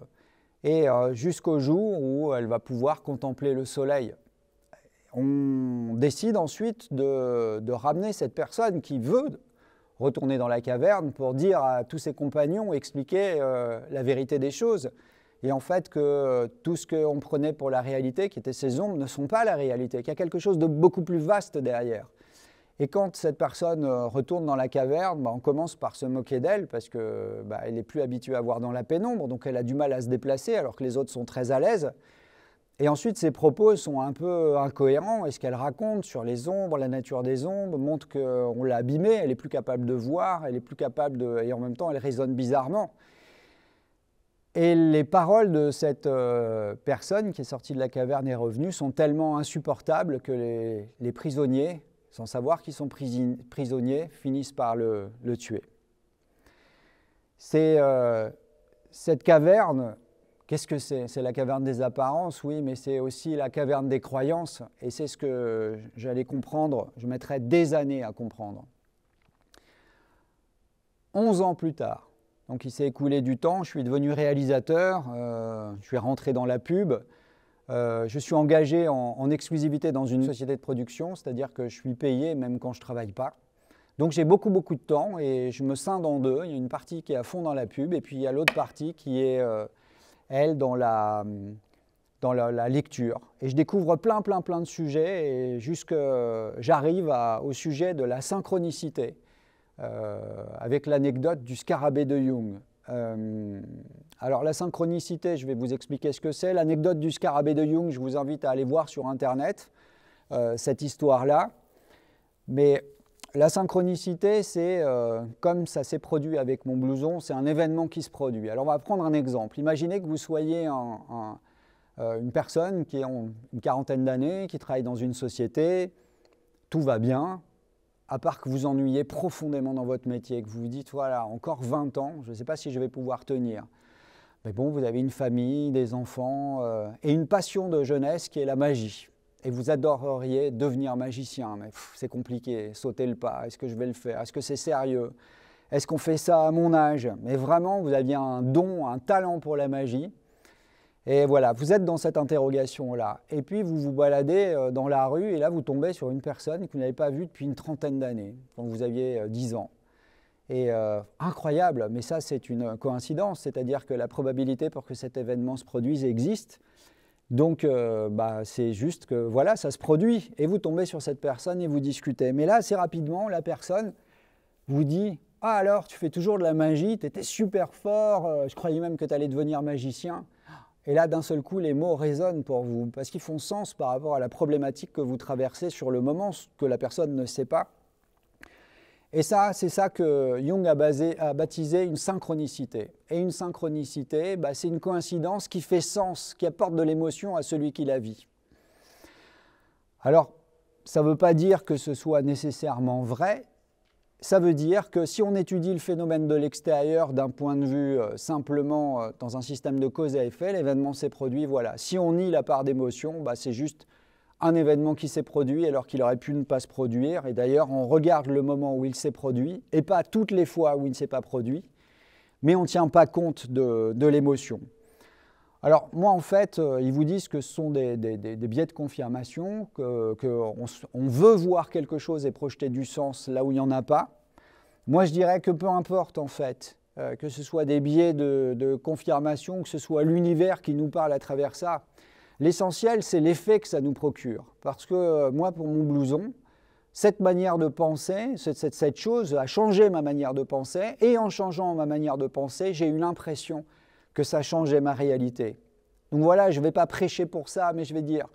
A: et euh, jusqu'au jour où elle va pouvoir contempler le soleil. On décide ensuite de, ramener cette personne qui veut retourner dans la caverne pour dire à tous ses compagnons, expliquer euh, la vérité des choses. Et en fait, que tout ce qu'on prenait pour la réalité, qui étaient ces ombres, ne sont pas la réalité, qu'il y a quelque chose de beaucoup plus vaste derrière. Et quand cette personne euh, retourne dans la caverne, bah, on commence par se moquer d'elle parce qu'elle bah, n'est plus habituée à voir dans la pénombre, donc elle a du mal à se déplacer alors que les autres sont très à l'aise. Et ensuite, ses propos sont un peu incohérents. Et ce qu'elle raconte sur les ombres, la nature des ombres, montre qu'on l'a abîmée, elle n'est plus capable de voir, elle est plus capable de... Et en même temps, elle résonne bizarrement. Et les paroles de cette euh, personne qui est sortie de la caverne et revenue sont tellement insupportables que les prisonniers sans savoir qu'ils sont prisonniers, finissent par le, tuer. C'est euh, cette caverne, qu'est-ce que c'est C'est la caverne des apparences, oui, mais c'est aussi la caverne des croyances, et c'est ce que j'allais comprendre, je mettrais des années à comprendre. Onze ans plus tard, donc il s'est écoulé du temps, je suis devenu réalisateur, euh, je suis rentré dans la pub, euh, je suis engagé en, exclusivité dans une société de production, c'est-à-dire que je suis payé même quand je ne travaille pas. Donc j'ai beaucoup beaucoup de temps et je me scinde en deux. Il y a une partie qui est à fond dans la pub et puis il y a l'autre partie qui est, euh, elle, dans la, hum, dans la, lecture. Et je découvre plein plein plein de sujets et jusque euh, j'arrive au sujet de la synchronicité. avec l'anecdote du scarabée de Jung. Euh, alors la synchronicité, je vais vous expliquer ce que c'est. L'anecdote du scarabée de Jung, je vous invite à aller voir sur Internet euh, cette histoire-là. Mais la synchronicité, c'est euh, comme ça s'est produit avec mon blouson, c'est un événement qui se produit. Alors on va prendre un exemple. Imaginez que vous soyez une personne qui a une quarantaine d'années, qui travaille dans une société, tout va bien, à part que vous ennuyez profondément dans votre métier, que vous vous dites, voilà, encore 20 ans, je ne sais pas si je vais pouvoir tenir. Mais bon, vous avez une famille, des enfants euh, et une passion de jeunesse qui est la magie. Et vous adoreriez devenir magicien, mais c'est compliqué, sauter le pas, est-ce que je vais le faire, est-ce que c'est sérieux, est-ce qu'on fait ça à mon âge Mais vraiment, vous aviez un don, un talent pour la magie, et voilà, vous êtes dans cette interrogation-là. Et puis vous vous baladez euh, dans la rue et là vous tombez sur une personne que vous n'avez pas vue depuis une trentaine d'années, quand vous aviez 10 euh, ans. Et euh, incroyable, mais ça c'est une coïncidence, c'est-à-dire que la probabilité pour que cet événement se produise existe. Donc bah, c'est juste que voilà, ça se produit et vous tombez sur cette personne et vous discutez. Mais là, assez rapidement, la personne vous dit Ah alors, tu fais toujours de la magie, tu étais super fort, je croyais même que tu allais devenir magicien. Et là, d'un seul coup, les mots résonnent pour vous, parce qu'ils font sens par rapport à la problématique que vous traversez sur le moment, que la personne ne sait pas. Et ça, c'est ça que Jung a, baptisé une synchronicité. Et une synchronicité, bah, c'est une coïncidence qui fait sens, qui apporte de l'émotion à celui qui la vit. Alors, ça ne veut pas dire que ce soit nécessairement vrai, ça veut dire que si on étudie le phénomène de l'extérieur d'un point de vue euh, simplement euh, dans un système de cause à effet, l'événement s'est produit, voilà. Si on nie la part d'émotion, bah, c'est juste un événement qui s'est produit alors qu'il aurait pu ne pas se produire. Et d'ailleurs, on regarde le moment où il s'est produit et pas toutes les fois où il ne s'est pas produit, mais on ne tient pas compte de l'émotion. Alors moi en fait, euh, ils vous disent que ce sont des, des, biais de confirmation, qu'on veut voir quelque chose et projeter du sens là où il n'y en a pas. Moi je dirais que peu importe en fait, euh, que ce soit des biais de, confirmation, que ce soit l'univers qui nous parle à travers ça, l'essentiel c'est l'effet que ça nous procure. Parce que euh, moi pour mon blouson, cette manière de penser, cette, cette, chose a changé ma manière de penser, et en changeant ma manière de penser, j'ai eu l'impression que ça changeait ma réalité. Donc voilà, je ne vais pas prêcher pour ça, mais je vais dire,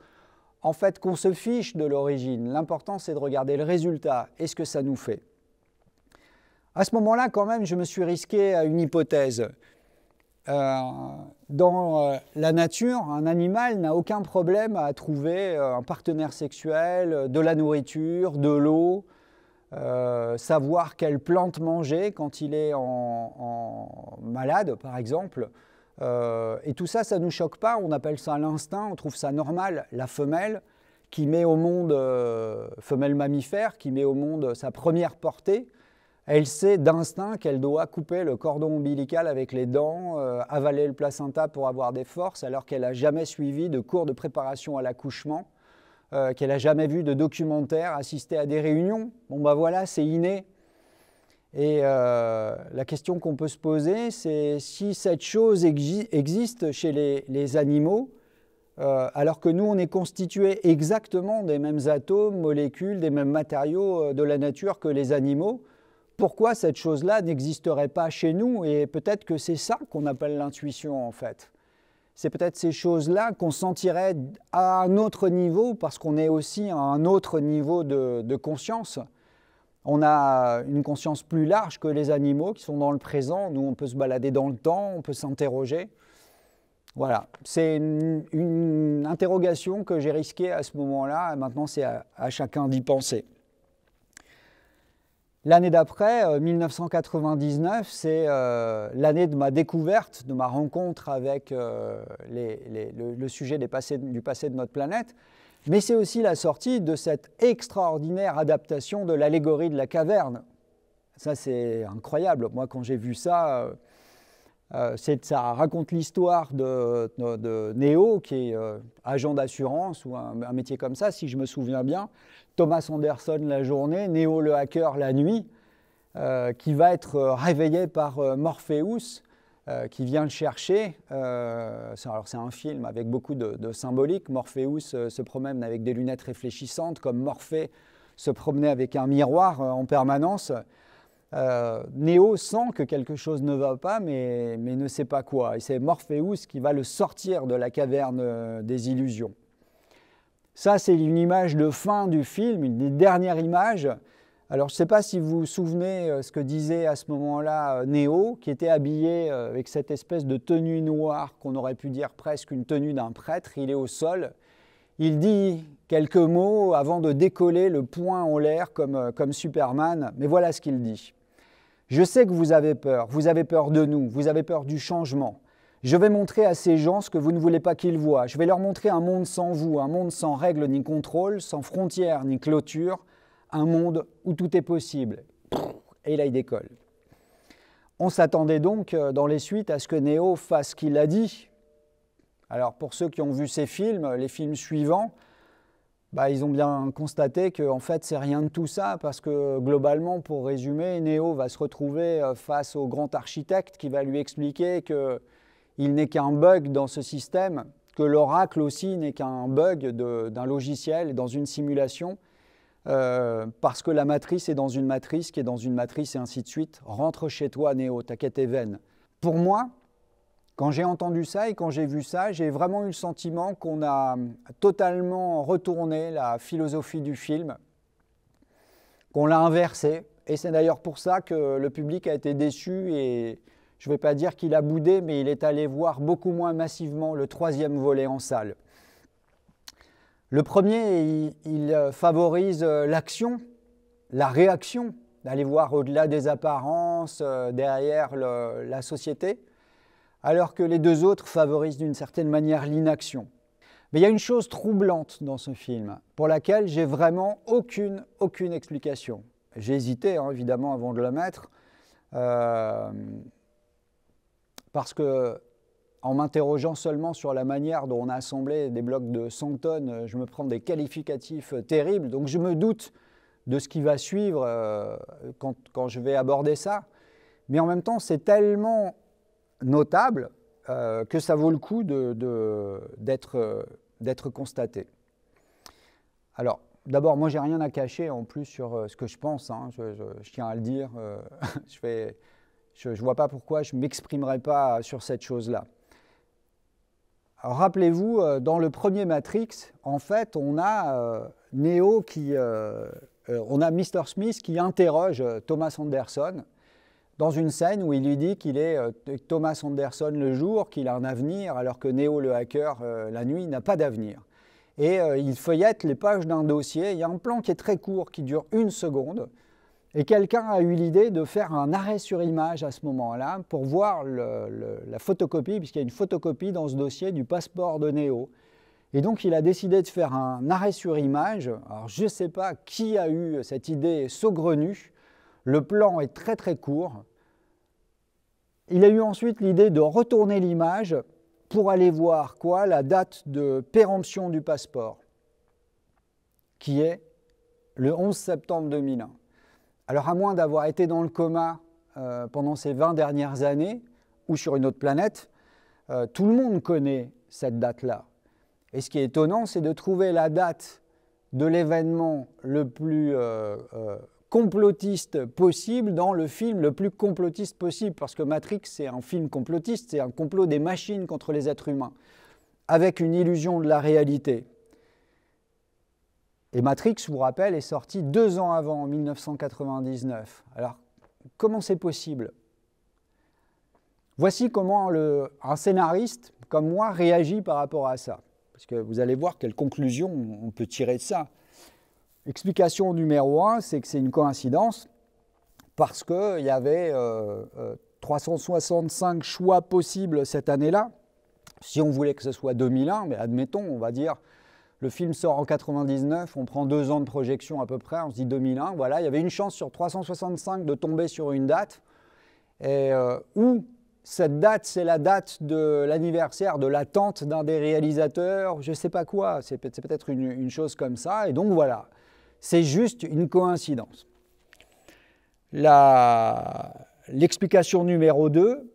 A: en fait, qu'on se fiche de l'origine. L'important, c'est de regarder le résultat et ce que ça nous fait. À ce moment-là, quand même, je me suis risqué à une hypothèse. Euh, dans euh, la nature, un animal n'a aucun problème à trouver euh, un partenaire sexuel, de la nourriture, de l'eau, savoir quelle plante manger quand il est en malade, par exemple. Euh, et tout ça, ça ne nous choque pas, on appelle ça l'instinct, on trouve ça normal. La femelle qui met au monde, euh, femelle mammifère, qui met au monde sa première portée, elle sait d'instinct qu'elle doit couper le cordon ombilical avec les dents, euh, avaler le placenta pour avoir des forces, alors qu'elle n'a jamais suivi de cours de préparation à l'accouchement, qu'elle n'a jamais vu de documentaire, assisté à des réunions. Bon ben bah voilà, c'est inné, et euh, la question qu'on peut se poser, c'est si cette chose existe chez les, animaux, euh, alors que nous, on est constitué exactement des mêmes atomes, molécules, des mêmes matériaux euh, de la nature que les animaux, pourquoi cette chose-là n'existerait pas chez nous Et peut-être que c'est ça qu'on appelle l'intuition, en fait. C'est peut-être ces choses-là qu'on sentirait à un autre niveau, parce qu'on est aussi à un autre niveau de conscience. On a une conscience plus large que les animaux qui sont dans le présent. Nous, on peut se balader dans le temps, on peut s'interroger. Voilà, c'est une, interrogation que j'ai risquée à ce moment-là. Maintenant, c'est à, chacun d'y penser. L'année d'après, 1999, euh, c'est euh, l'année de ma découverte, de ma rencontre avec euh, le, sujet du passé de notre planète mais c'est aussi la sortie de cette extraordinaire adaptation de l'allégorie de la caverne. Ça, c'est incroyable. Moi, quand j'ai vu ça, euh, euh, ça raconte l'histoire de, Néo, qui est euh, agent d'assurance ou un, métier comme ça, si je me souviens bien. Thomas Anderson la journée, Néo le hacker la nuit, qui va être réveillé par Morpheus euh, qui vient le chercher. Euh, alors c'est un film avec beaucoup de, de symbolique. Morpheus euh, se promène avec des lunettes réfléchissantes, comme Morphée se promenait avec un miroir en permanence. Néo sent que quelque chose ne va pas, mais, mais ne sait pas quoi. Et c'est Morpheus qui va le sortir de la caverne des illusions. Ça, c'est une image de fin du film, une des dernières images alors, je ne sais pas si vous vous souvenez euh, ce que disait à ce moment-là euh, Néo, qui était habillé euh, avec cette espèce de tenue noire qu'on aurait pu dire presque une tenue d'un prêtre. Il est au sol. Il dit quelques mots avant de décoller le poing en l'air comme, Superman. Mais voilà ce qu'il dit. Je sais que vous avez peur. Vous avez peur de nous. Vous avez peur du changement. Je vais montrer à ces gens ce que vous ne voulez pas qu'ils voient. Je vais leur montrer un monde sans vous, un monde sans règles ni contrôle, sans frontières ni clôtures, un monde où tout est possible. Et là, il décolle. On s'attendait donc euh, dans les suites à ce que Neo fasse ce qu'il a dit. Alors pour ceux qui ont vu ces films, les films suivants, bah, ils ont bien constaté que en fait c'est rien de tout ça parce que globalement, pour résumer, Neo va se retrouver euh, face au grand architecte qui va lui expliquer qu'il n'est qu'un bug dans ce système, que l'oracle aussi n'est qu'un bug d'un logiciel dans une simulation euh, parce que la matrice est dans une matrice qui est dans une matrice et ainsi de suite. Rentre chez toi, Néo, ta quête est Pour moi, quand j'ai entendu ça et quand j'ai vu ça, j'ai vraiment eu le sentiment qu'on a totalement retourné la philosophie du film, qu'on l'a inversé. Et c'est d'ailleurs pour ça que le public a été déçu et je ne vais pas dire qu'il a boudé, mais il est allé voir beaucoup moins massivement le troisième volet en salle. Le premier, il, euh, favorise euh, l'action, la réaction, d'aller voir au-delà des apparences, euh, derrière la société, alors que les deux autres favorisent d'une certaine manière l'inaction. Mais il y a une chose troublante dans ce film, pour laquelle j'ai vraiment aucune, aucune explication. J'ai hésité, hein, évidemment, avant de le mettre, parce que en m'interrogeant seulement sur la manière dont on a assemblé des blocs de 100 tonnes, euh, je me prends des qualificatifs euh, terribles. Donc je me doute de ce qui va suivre euh, quand, je vais aborder ça. Mais en même temps, c'est tellement notable que ça vaut le coup d'être de, constaté. Alors, d'abord, moi, j'ai rien à cacher en plus sur ce que je pense. Hein. je, tiens à le dire. je ne vois pas pourquoi je ne m'exprimerai pas sur cette chose-là rappelez-vous, euh, dans le premier Matrix, en fait, on a euh, euh, on a Mr. Smith qui interroge Thomas Anderson dans une scène où il lui dit qu'il est Thomas Anderson le jour, qu'il a un avenir, alors que Neo le hacker la nuit n'a pas d'avenir. Et il feuillette les pages d'un dossier. Il y a un plan qui est très court, qui dure une seconde, et quelqu'un a eu l'idée de faire un arrêt sur image à ce moment-là pour voir la photocopie, puisqu'il y a une photocopie dans ce dossier du passeport de Néo. Et donc il a décidé de faire un arrêt sur image. Alors je ne sais pas qui a eu cette idée saugrenue. Le plan est très très court. Il a eu ensuite l'idée de retourner l'image pour aller voir quoi La date de péremption du passeport, qui est le 11 septembre 2001. Alors à moins d'avoir été dans le coma euh, pendant ces 20 dernières années ou sur une autre planète, euh, tout le monde connaît cette date-là. Et ce qui est étonnant, c'est de trouver la date de l'événement le plus euh, complotiste possible dans le film le plus complotiste possible, parce que Matrix, c'est un film complotiste, c'est un complot des machines contre les êtres humains, avec une illusion de la réalité. Et Matrix, je vous rappelle, est sorti deux ans avant, en 1999. Alors, comment c'est possible Voici comment le, un scénariste comme moi réagit par rapport à ça. Parce que vous allez voir quelles conclusions on peut tirer de ça. Explication numéro un, c'est que c'est une coïncidence parce qu'il y avait 365 euh, euh, choix possibles cette année-là. Si on voulait que ce soit 2001, mais admettons, on va dire le film sort en 99, on prend deux ans de projection à peu près, on se dit 2001, voilà, il y avait une chance sur 365 de tomber sur une date, et euh, où cette date, c'est la date de l'anniversaire, de l'attente d'un des réalisateurs, je ne sais pas quoi, c'est peut-être une, une, chose comme ça, et donc voilà, c'est juste une coïncidence. L'explication numéro 2,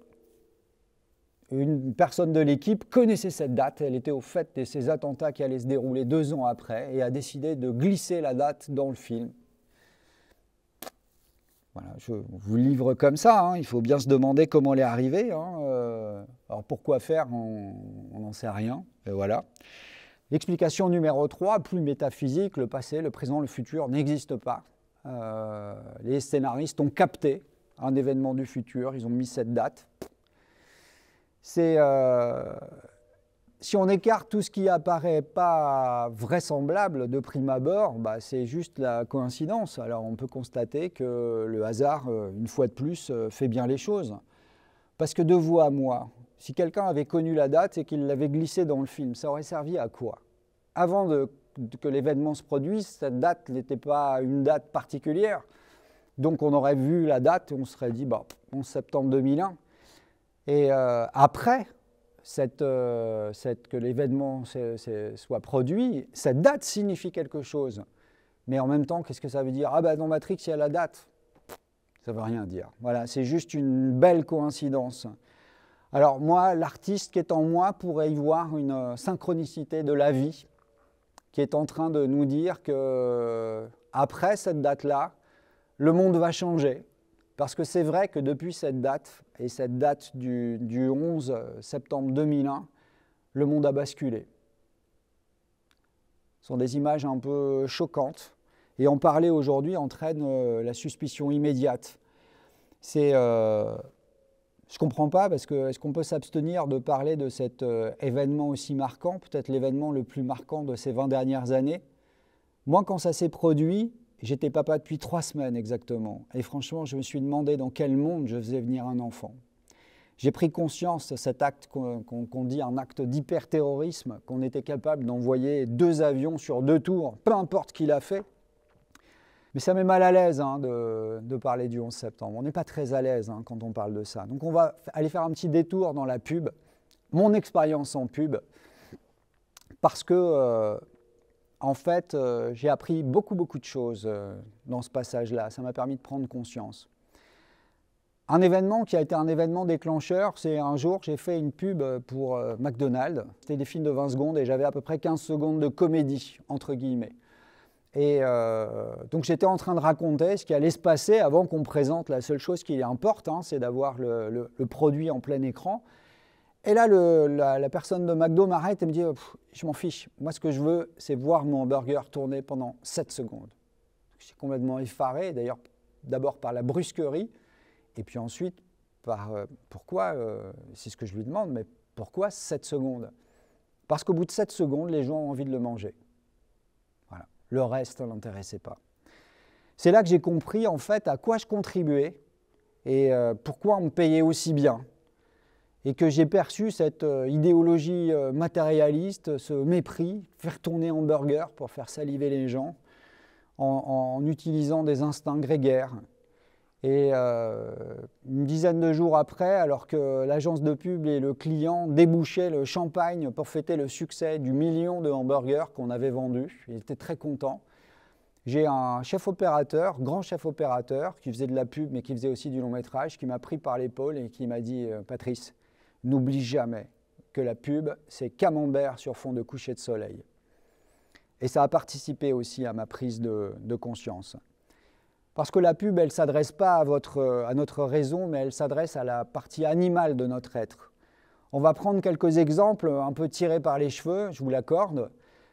A: une personne de l'équipe connaissait cette date, elle était au fait de ces attentats qui allaient se dérouler deux ans après et a décidé de glisser la date dans le film. Voilà, je vous livre comme ça, hein. il faut bien se demander comment elle est arrivée. Hein. Euh, alors pourquoi faire, on n'en sait rien, et voilà. L'explication numéro 3, plus métaphysique, le passé, le présent, le futur n'existent pas. Euh, les scénaristes ont capté un événement du futur, ils ont mis cette date, c'est euh, si on écarte tout ce qui apparaît pas vraisemblable de prime abord, bah, c'est juste la coïncidence. Alors on peut constater que le hasard, euh, une fois de plus, euh, fait bien les choses. Parce que de vous à moi, si quelqu'un avait connu la date et qu'il l'avait glissée dans le film, ça aurait servi à quoi Avant que l'événement se produise, cette date n'était pas une date particulière. Donc on aurait vu la date et on serait dit, bah, 11 septembre 2001. Et euh, après euh, que l'événement soit produit, cette date signifie quelque chose. Mais en même temps, qu'est-ce que ça veut dire Ah ben dans Matrix, il y a la date. Ça veut rien dire. Voilà, c'est juste une belle coïncidence. Alors moi, l'artiste qui est en moi pourrait y voir une euh, synchronicité de la vie qui est en train de nous dire que après cette date-là, le monde va changer parce que c'est vrai que depuis cette date, et cette date du, 11 septembre 2001, le monde a basculé. Ce sont des images un peu choquantes. Et en parler aujourd'hui entraîne euh, la suspicion immédiate. C'est, euh, je ne comprends pas, parce que est-ce qu'on peut s'abstenir de parler de cet euh, événement aussi marquant, peut-être l'événement le plus marquant de ces 20 dernières années Moi, quand ça s'est produit, J'étais papa depuis trois semaines exactement. Et franchement, je me suis demandé dans quel monde je faisais venir un enfant. J'ai pris conscience de cet acte qu'on dit un acte d'hyperterrorisme, qu'on était capable d'envoyer deux avions sur deux tours, peu importe qui l'a fait. Mais ça met mal à l'aise hein, de, parler du 11 septembre. On n'est pas très à l'aise hein, quand on parle de ça. Donc on va aller faire un petit détour dans la pub, mon expérience en pub, parce que euh, en fait, euh, j'ai appris beaucoup, beaucoup de choses euh, dans ce passage-là. Ça m'a permis de prendre conscience. Un événement qui a été un événement déclencheur, c'est un jour, j'ai fait une pub euh, pour McDonald's. C'était des films de 20 secondes et j'avais à peu près 15 secondes de comédie, entre guillemets. Et donc j'étais en train de raconter ce qui allait se passer avant qu'on présente la seule chose qui importe, hein, c'est d'avoir le produit en plein écran. Et là, la, personne de McDo m'arrête et me dit oh, Je m'en fiche, moi ce que je veux, c'est voir mon burger tourner pendant 7 secondes. Je suis complètement effaré, d'ailleurs, d'abord par la brusquerie, et puis ensuite par euh, pourquoi, euh, c'est ce que je lui demande, mais pourquoi 7 secondes Parce qu'au bout de 7 secondes, les gens ont envie de le manger. Voilà. Le reste ne l'intéressait pas. C'est là que j'ai compris en fait à quoi je contribuais et euh, pourquoi on me payait aussi bien et que j'ai perçu cette euh, idéologie euh, matérialiste, ce mépris, faire tourner hamburger pour faire saliver les gens, en, utilisant des instincts grégaires. Et euh, une dizaine de jours après, alors que l'agence de pub et le client débouchaient le champagne pour fêter le succès du million de hamburgers qu'on avait vendus, ils étaient très contents. J'ai un chef opérateur, grand chef opérateur, qui faisait de la pub mais qui faisait aussi du long métrage, qui m'a pris par l'épaule et qui m'a dit Patrice, N'oublie jamais que la pub, c'est camembert sur fond de coucher de soleil. Et ça a participé aussi à ma prise de, conscience. Parce que la pub, elle ne s'adresse pas à, notre raison, mais elle s'adresse à la partie animale de notre être. On va prendre quelques exemples un peu tirés par les cheveux, je vous l'accorde,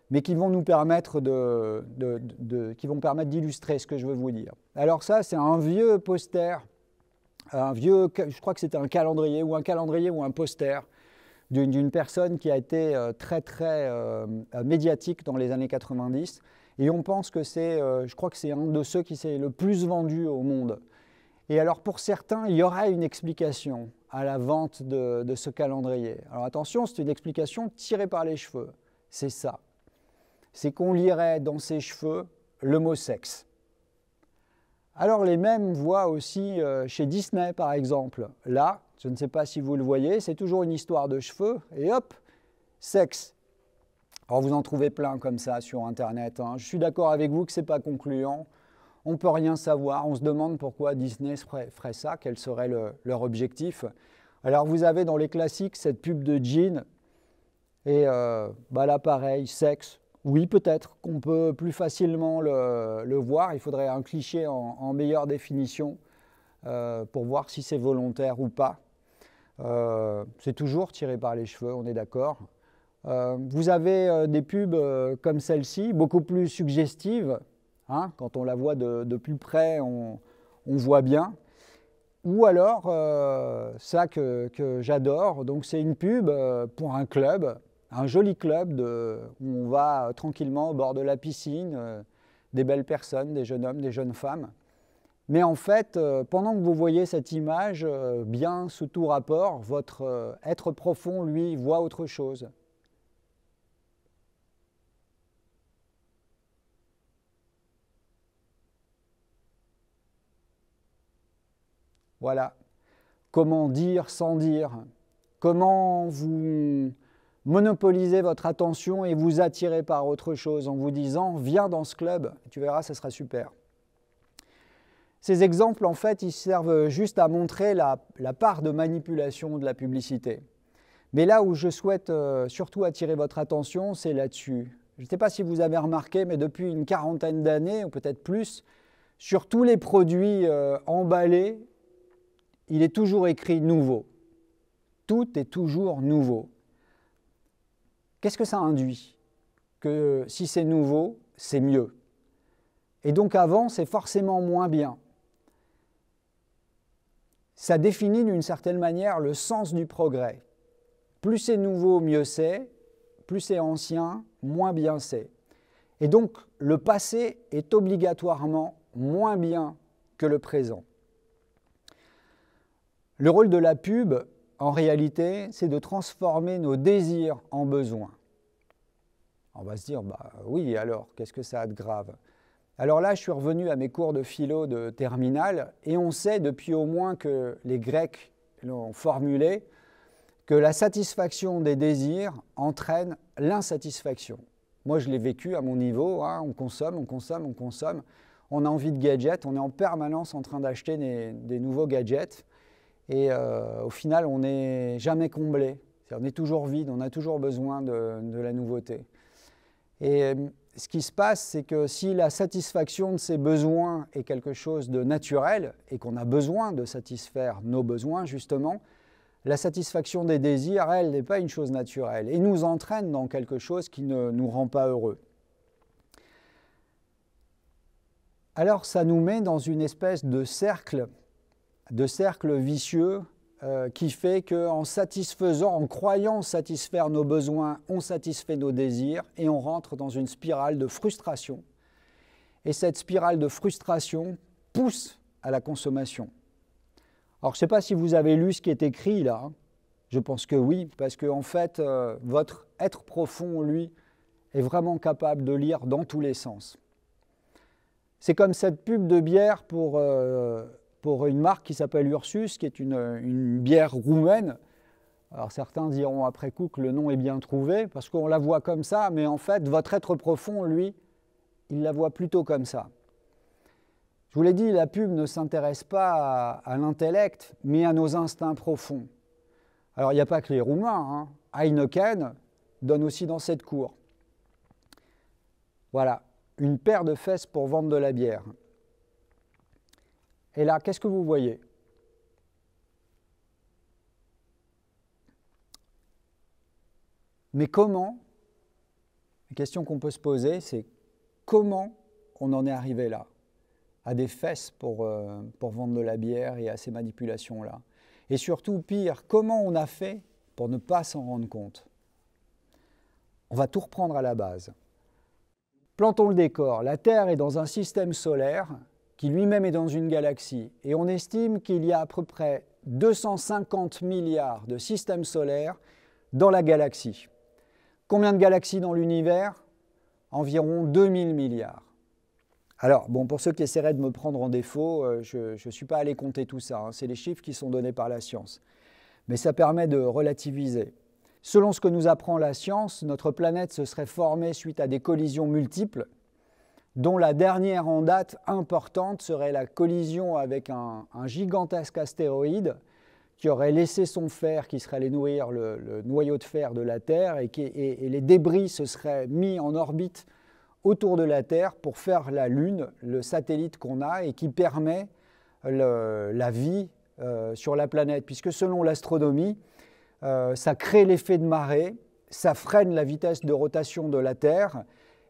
A: mais qui vont nous permettre de, qui vont permettre d'illustrer ce que je veux vous dire. Alors ça, c'est un vieux poster un vieux, je crois que c'était un calendrier ou un calendrier ou un poster d'une personne qui a été euh, très très euh, euh, médiatique dans les années 90. Et on pense que c'est, je crois que c'est un de ceux qui s'est le plus vendu au monde. Et alors pour certains, il y aurait une explication à la vente de ce calendrier. Alors attention, c'est une explication tirée par les cheveux. C'est ça. C'est qu'on lirait dans ses cheveux le mot sexe. Alors les mêmes voix aussi euh, chez Disney par exemple. Là, je ne sais pas si vous le voyez, c'est toujours une histoire de cheveux et hop, sexe. Alors vous en trouvez plein comme ça sur Internet. Hein. Je suis d'accord avec vous que ce n'est pas concluant. On peut rien savoir. On se demande pourquoi Disney ferait, ça, quel serait leur objectif. Alors vous avez dans les classiques cette pub de jeans. et euh, bah là pareil, sexe. Oui, peut-être qu'on peut plus facilement le, voir. Il faudrait un cliché en, meilleure définition euh, pour voir si c'est volontaire ou pas. Euh, c'est toujours tiré par les cheveux, on est d'accord. Euh, vous avez des pubs comme celle-ci, beaucoup plus suggestives. Hein. quand on la voit de, plus près, on, voit bien. Ou alors, ça que, que j'adore, donc c'est une pub pour un club un joli club où on va euh, tranquillement au bord de la piscine, euh, des belles personnes, des jeunes hommes, des jeunes femmes. Mais en fait, euh, pendant que vous voyez cette image, bien sous tout rapport, votre être profond, lui, voit autre chose. Voilà. Comment dire sans dire Comment vous monopoliser votre attention et vous attirer par autre chose en vous disant viens dans ce club, tu verras, ça sera super. Ces exemples, en fait, ils servent juste à montrer la, part de manipulation de la publicité. Mais là où je souhaite euh, surtout attirer votre attention, c'est là-dessus. Je ne sais pas si vous avez remarqué, mais depuis une quarantaine d'années, ou peut-être plus, sur tous les produits euh, emballés, il est toujours écrit nouveau. Tout est toujours nouveau. Qu'est-ce que ça induit Que si c'est nouveau, c'est mieux. Et donc avant, c'est forcément moins bien. Ça définit d'une certaine manière le sens du progrès. Plus c'est nouveau, mieux c'est. Plus c'est ancien, moins bien c'est. Et donc le passé est obligatoirement moins bien que le présent. Le rôle de la pub, en réalité, c'est de transformer nos désirs en besoins. On va se dire, bah oui, alors, qu'est-ce que ça a de grave Alors là, je suis revenu à mes cours de philo de terminale, et on sait depuis au moins que les Grecs l'ont formulé, que la satisfaction des désirs entraîne l'insatisfaction. Moi, je l'ai vécu à mon niveau, hein, on consomme, on consomme, on consomme, on a envie de gadgets, on est en permanence en train d'acheter des nouveaux gadgets, et euh, au final, on n'est jamais comblé. on est toujours vide, on a toujours besoin de, de la nouveauté. Et euh, ce qui se passe, c'est que si la satisfaction de ses besoins est quelque chose de naturel et qu'on a besoin de satisfaire nos besoins, justement, la satisfaction des désirs, elle, n'est pas une chose naturelle et nous entraîne dans quelque chose qui ne nous rend pas heureux. Alors ça nous met dans une espèce de cercle de cercle vicieux euh, qui fait qu'en satisfaisant, en croyant satisfaire nos besoins, on satisfait nos désirs et on rentre dans une spirale de frustration. Et cette spirale de frustration pousse à la consommation. Alors je ne sais pas si vous avez lu ce qui est écrit là. Hein. Je pense que oui, parce qu'en en fait, euh, votre être profond, lui, est vraiment capable de lire dans tous les sens. C'est comme cette pub de bière pour euh, pour une marque qui s'appelle Ursus, qui est une, bière roumaine. Alors certains diront après coup que le nom est bien trouvé, parce qu'on la voit comme ça, mais en fait, votre être profond, lui, il la voit plutôt comme ça. Je vous l'ai dit, la pub ne s'intéresse pas à, l'intellect, mais à nos instincts profonds. Alors il n'y a pas que les Roumains, hein. Heineken donne aussi dans cette cour. Voilà, une paire de fesses pour vendre de la bière. Et là, qu'est-ce que vous voyez Mais comment La question qu'on peut se poser, c'est comment on en est arrivé là À des fesses euh, pour, vendre de la bière et à ces manipulations-là. Et surtout, pire, comment on a fait pour ne pas s'en rendre compte On va tout reprendre à la base. Plantons le décor. La Terre est dans un système solaire qui lui-même est dans une galaxie, et on estime qu'il y a à peu près 250 milliards de systèmes solaires dans la galaxie. Combien de galaxies dans l'univers Environ 2000 milliards. Alors, bon, pour ceux qui essaieraient de me prendre en défaut, euh, je ne suis pas allé compter tout ça, hein. c'est les chiffres qui sont donnés par la science. Mais ça permet de relativiser. Selon ce que nous apprend la science, notre planète se serait formée suite à des collisions multiples dont la dernière en date importante serait la collision avec un, gigantesque astéroïde qui aurait laissé son fer, qui serait allé nourrir le, noyau de fer de la Terre, et, qui, les débris se seraient mis en orbite autour de la Terre pour faire la Lune, le satellite qu'on a, et qui permet la vie euh, sur la planète. Puisque selon l'astronomie, euh, ça crée l'effet de marée, ça freine la vitesse de rotation de la Terre,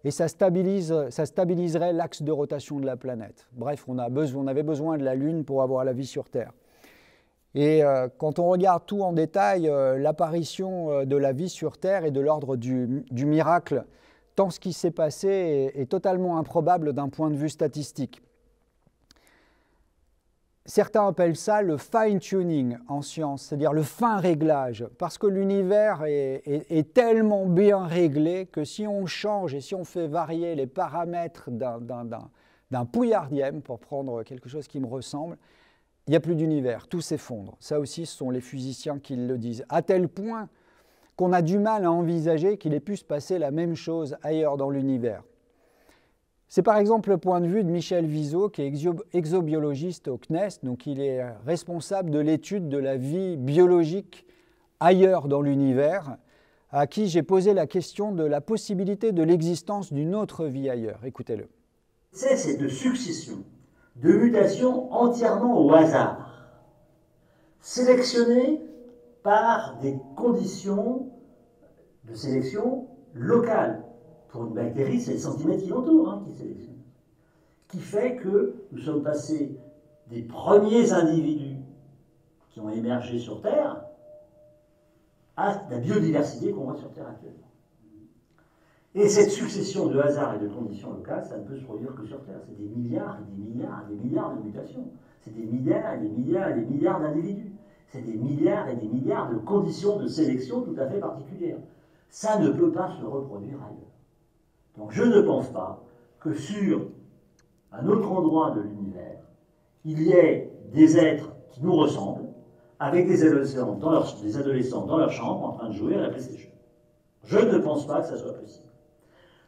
A: et ça, stabiliserait l'axe de rotation de la planète. Bref, on, a besoin, on avait besoin de la Lune pour avoir la vie sur Terre. Et euh, quand on regarde tout en détail, euh, l'apparition euh, de la vie sur Terre et de l'ordre du, miracle, tant ce qui s'est passé est totalement improbable d'un point de vue statistique. Certains appellent ça le fine-tuning en science, c'est-à-dire le fin réglage, parce que l'univers est, tellement bien réglé que si on change et si on fait varier les paramètres d'un pouillardième, pour prendre quelque chose qui me ressemble, il n'y a plus d'univers, tout s'effondre. Ça aussi, ce sont les physiciens qui le disent, à tel point qu'on a du mal à envisager qu'il ait pu se passer la même chose ailleurs dans l'univers. C'est par exemple le point de vue de Michel Viseau, qui est exobiologiste au CNES, donc il est responsable de l'étude de la vie biologique ailleurs dans l'univers, à qui j'ai posé la question de la possibilité de l'existence d'une autre vie ailleurs. Écoutez-le.
B: C'est de succession de mutations entièrement au hasard, sélectionnées par des conditions de sélection locales, pour une bactérie, c'est le centimètre qui l'entoure hein, qui sélectionne. Qui fait que nous sommes passés des premiers individus qui ont émergé sur Terre à la biodiversité qu'on voit sur Terre actuellement. Et cette succession de hasards et de conditions locales, ça ne peut se produire que sur Terre. C'est des milliards et des milliards et des milliards de mutations. C'est des milliards et des milliards et des milliards d'individus. C'est des milliards et des milliards de conditions de sélection tout à fait particulières. Ça ne peut pas se reproduire ailleurs. Donc je ne pense pas que sur un autre endroit de l'univers, il y ait des êtres qui nous ressemblent, avec des adolescents dans leur, adolescents dans leur chambre en train de jouer à la PlayStation. Je ne pense pas que ça soit possible.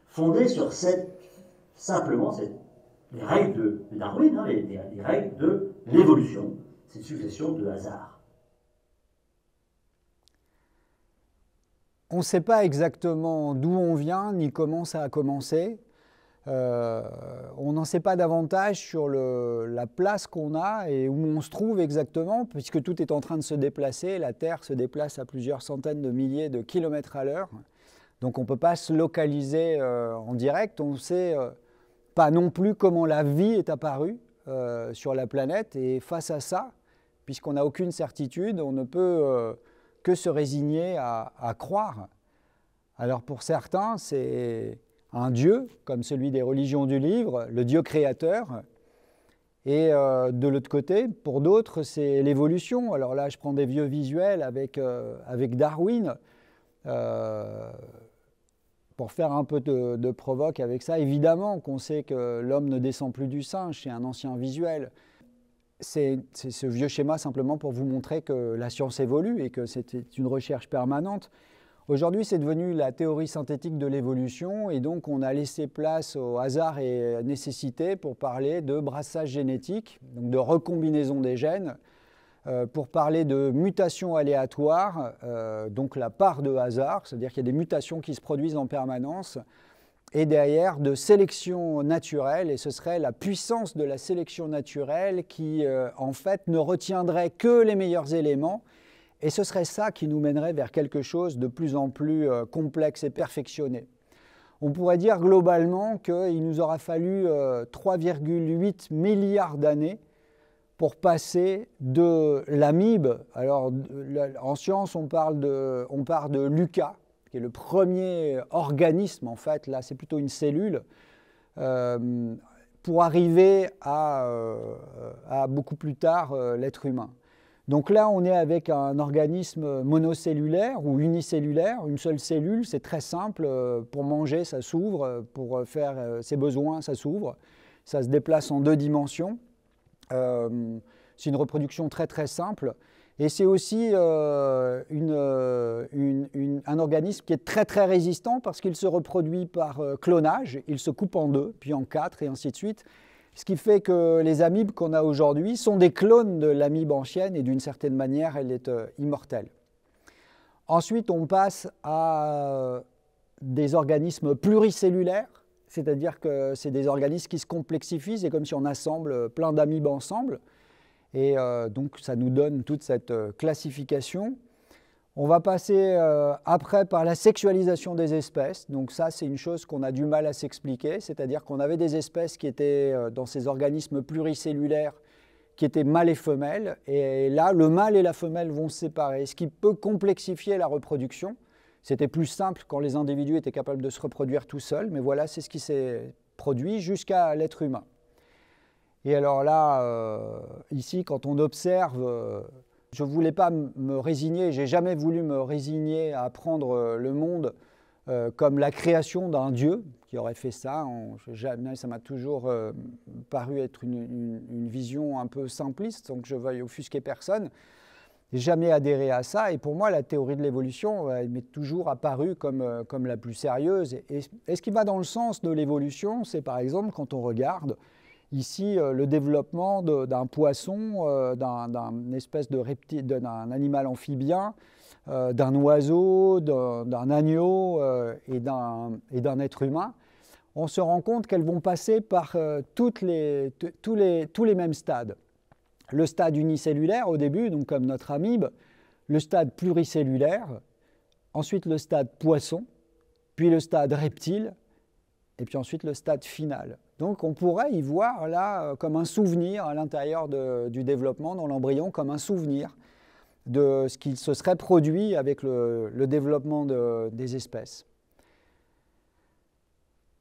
B: Fondé sur cette, simplement cette, les règles de Darwin, hein, les, règles de l'évolution, cette succession de hasards.
A: on ne sait pas exactement d'où on vient ni comment ça a commencé. Euh, on n'en sait pas davantage sur le, la place qu'on a et où on se trouve exactement, puisque tout est en train de se déplacer. La Terre se déplace à plusieurs centaines de milliers de kilomètres à l'heure. Donc on ne peut pas se localiser euh, en direct. On ne sait euh, pas non plus comment la vie est apparue sur la planète. Et face à ça, puisqu'on n'a aucune certitude, on ne peut que se résigner à, croire. Alors pour certains, c'est un Dieu, comme celui des religions du livre, le Dieu créateur. Et euh, de l'autre côté, pour d'autres, c'est l'évolution. Alors là, je prends des vieux visuels avec, euh, avec Darwin. Euh, pour faire un peu de, de provoque avec ça, évidemment qu'on sait que l'homme ne descend plus du singe, c'est un ancien visuel c'est ce vieux schéma simplement pour vous montrer que la science évolue et que c'était une recherche permanente. Aujourd'hui, c'est devenu la théorie synthétique de l'évolution et donc on a laissé place au hasard et à nécessité pour parler de brassage génétique, donc de recombinaison des gènes, euh, pour parler de mutations aléatoires, euh, donc la part de hasard, c'est-à-dire qu'il y a des mutations qui se produisent en permanence et derrière de sélection naturelle, et ce serait la puissance de la sélection naturelle qui, euh, en fait, ne retiendrait que les meilleurs éléments, et ce serait ça qui nous mènerait vers quelque chose de plus en plus euh, complexe et perfectionné. On pourrait dire globalement qu'il nous aura fallu 3,8 euh, milliards d'années pour passer de l'amibe, alors en science on parle de, on parle de Lucas, qui est le premier organisme en fait, là c'est plutôt une cellule, euh, pour arriver euh, à, beaucoup plus tard euh, l'être humain. Donc là on est avec un organisme monocellulaire ou unicellulaire, une seule cellule, c'est très simple, pour manger ça s'ouvre, pour faire ses besoins ça s'ouvre, ça se déplace en deux dimensions. c'est une reproduction très très simple. Et c'est aussi euh, euh, un organisme qui est très très résistant parce qu'il se reproduit par euh, clonage, il se coupe en deux, puis en quatre, et ainsi de suite. Ce qui fait que les amibes qu'on a aujourd'hui sont des clones de l'amibe ancienne et d'une certaine manière, elle est immortelle. Ensuite, on passe à des organismes pluricellulaires, c'est-à-dire que c'est des organismes qui se complexifient, c'est comme si on assemble plein d'amibes ensemble. Et euh, donc ça nous donne toute cette euh, classification. On va passer euh, après par la sexualisation des espèces. Donc ça, c'est une chose qu'on a du mal à s'expliquer, c'est-à-dire qu'on avait des espèces qui étaient dans ces organismes pluricellulaires qui étaient mâles et femelles. Et là, le mâle et la femelle vont se séparer, ce qui peut complexifier la reproduction. C'était plus simple quand les individus étaient capables de se reproduire tout seuls, mais voilà, c'est ce qui s'est produit jusqu'à l'être humain. Et alors là, euh, ici, quand on observe, euh, je ne voulais pas me résigner, j'ai jamais voulu me résigner à prendre euh, le monde comme la création d'un Dieu qui aurait fait ça. jamais, ça m'a toujours paru être une, vision un peu simpliste, donc je veuille offusquer personne. jamais adhéré à ça. Et pour moi, la théorie de l'évolution, elle m'est toujours apparue comme, comme la plus sérieuse. et, ce qui va dans le sens de l'évolution, c'est par exemple quand on regarde Ici, euh, le développement d'un poisson, euh, d'un espèce de d'un animal amphibien, euh, d'un oiseau, d'un agneau et d'un être humain, on se rend compte qu'elles vont passer par toutes tous, les, tous les mêmes stades. Le stade unicellulaire au début, donc comme notre amibe, le stade pluricellulaire, ensuite le stade poisson, puis le stade reptile, et puis ensuite le stade final. Donc on pourrait y voir là euh, comme un souvenir à l'intérieur du développement, dans l'embryon, comme un souvenir de ce qui se serait produit avec le, développement des espèces.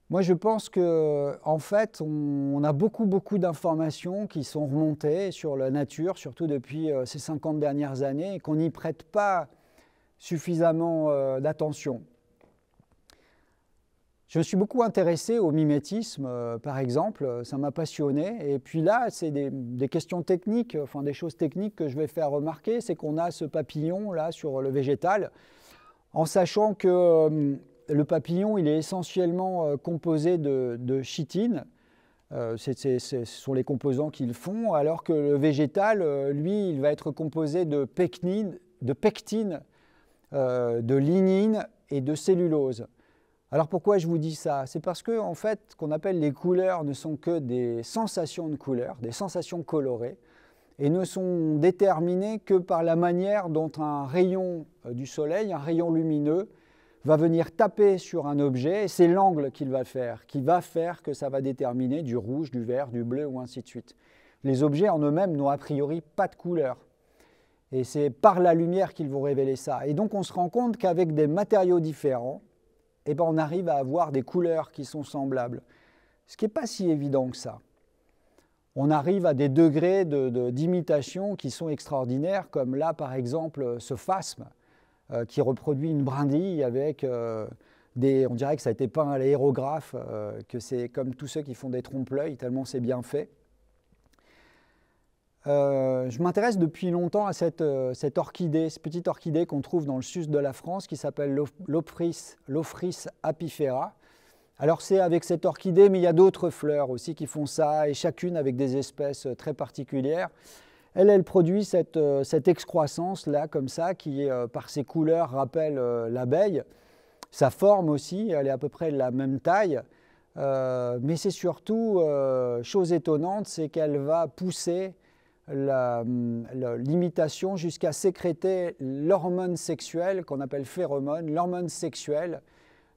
A: Moi, je pense qu'en fait, on, a beaucoup, beaucoup d'informations qui sont remontées sur la nature, surtout depuis euh, ces 50 dernières années, et qu'on n'y prête pas suffisamment euh, d'attention. Je me suis beaucoup intéressé au mimétisme, euh, par exemple, euh, ça m'a passionné. Et puis là, c'est des, questions techniques, enfin des choses techniques que je vais faire remarquer, c'est qu'on a ce papillon là sur le végétal, en sachant que euh, le papillon, il est essentiellement composé de, chitine. ce sont les composants qu'ils font, alors que le végétal, lui, il va être composé de pectine, de, pectine, de lignine et de cellulose. Alors pourquoi je vous dis ça C'est parce que en fait, ce qu'on appelle les couleurs ne sont que des sensations de couleur, des sensations colorées, et ne sont déterminées que par la manière dont un rayon euh, du soleil, un rayon lumineux, va venir taper sur un objet, et c'est l'angle qu'il va faire, qui va faire que ça va déterminer du rouge, du vert, du bleu, ou ainsi de suite. Les objets en eux-mêmes n'ont a priori pas de couleur. Et c'est par la lumière qu'ils vont révéler ça. Et donc on se rend compte qu'avec des matériaux différents, et eh ben, on arrive à avoir des couleurs qui sont semblables. Ce qui n'est pas si évident que ça. On arrive à des degrés d'imitation de, qui sont extraordinaires, comme là par exemple ce phasme euh, qui reproduit une brindille avec euh, des. On dirait que ça a été peint à l'aérographe, euh, que c'est comme tous ceux qui font des trompe-l'œil, tellement c'est bien fait. Euh, je m'intéresse depuis longtemps à cette, euh, cette orchidée, cette petite orchidée qu'on trouve dans le sud de la France qui s'appelle l'ophris apifera. Alors c'est avec cette orchidée, mais il y a d'autres fleurs aussi qui font ça, et chacune avec des espèces euh, très particulières. Elle, elle produit cette, cette excroissance là, comme ça, qui par ses couleurs rappelle l'abeille. Sa forme aussi, elle est à peu près de la même taille. mais c'est surtout, chose étonnante, c'est qu'elle va pousser Hum, l'imitation jusqu'à sécréter l'hormone sexuelle qu'on appelle phéromone, l'hormone sexuelle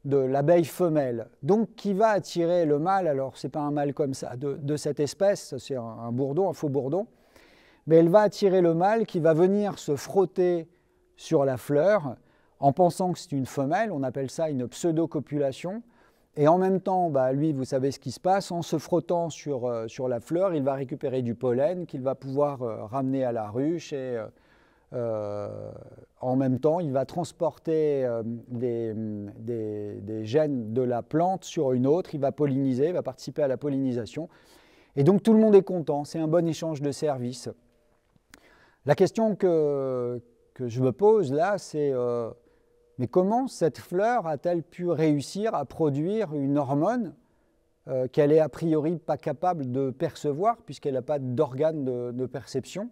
A: de l'abeille femelle, donc qui va attirer le mâle, alors ce n'est pas un mâle comme ça, de, cette espèce, c'est un, un, bourdon, un faux bourdon, mais elle va attirer le mâle qui va venir se frotter sur la fleur en pensant que c'est une femelle, on appelle ça une pseudo pseudocopulation, et en même temps, bah, lui, vous savez ce qui se passe, en se frottant sur, euh, sur la fleur, il va récupérer du pollen qu'il va pouvoir euh, ramener à la ruche et euh, en même temps, il va transporter des, des, gènes de la plante sur une autre, il va polliniser, il va participer à la pollinisation. Et donc tout le monde est content, c'est un bon échange de services. La question que, que je me pose là, c'est mais comment cette fleur a-t-elle pu réussir à produire une hormone euh, qu'elle est a priori pas capable de percevoir puisqu'elle n'a pas d'organe de, perception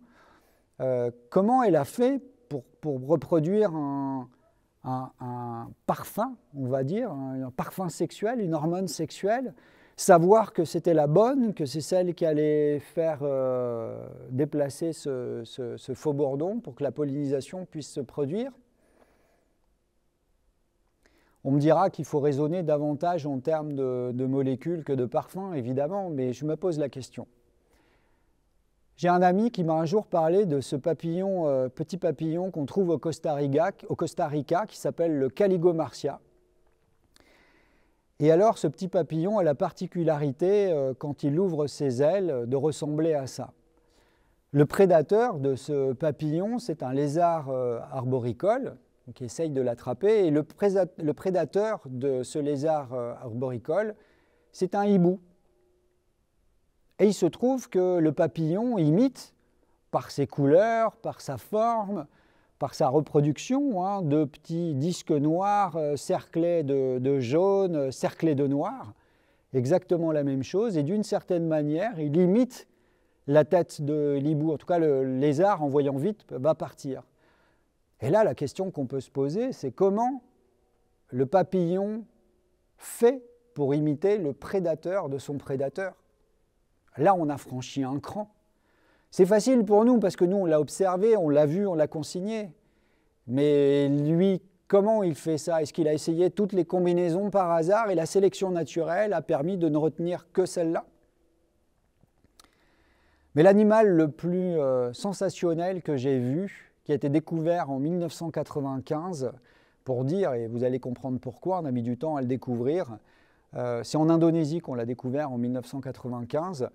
A: euh, Comment elle a fait pour, reproduire un, parfum, on va dire, un, parfum sexuel, une hormone sexuelle savoir que c'était la bonne, que c'est celle qui allait faire euh, déplacer ce, ce faux bourdon pour que la pollinisation puisse se produire. On me dira qu'il faut raisonner davantage en termes de, molécules que de parfums, évidemment, mais je me pose la question. J'ai un ami qui m'a un jour parlé de ce papillon, euh, petit papillon qu'on trouve au Costa Rica, qui s'appelle le Caligo Et alors, ce petit papillon a la particularité, euh, quand il ouvre ses ailes, de ressembler à ça. Le prédateur de ce papillon, c'est un lézard euh, arboricole qui essaye de l'attraper. Et le, prédateur de ce lézard euh, arboricole, c'est un hibou. Et il se trouve que le papillon imite, par ses couleurs, par sa forme, par sa reproduction, hein, de petits disques noirs euh, cerclés de, jaune, cerclés de noir, exactement la même chose. Et d'une certaine manière, il imite la tête de l'hibou. En tout cas, le lézard, en voyant vite, va partir. Et là, la question qu'on peut se poser, c'est comment le papillon fait pour imiter le prédateur de son prédateur. Là, on a franchi un cran. C'est facile pour nous parce que nous, on l'a observé, on l'a vu, on l'a consigné. Mais lui, comment il fait ça Est-ce qu'il a essayé toutes les combinaisons par hasard et la sélection naturelle a permis de ne retenir que celle-là Mais l'animal le plus euh, sensationnel que j'ai vu, qui a été découvert en 1995. Pour dire, et vous allez comprendre pourquoi, on a mis du temps à le découvrir. Euh, c'est en Indonésie qu'on l'a découvert en 1995.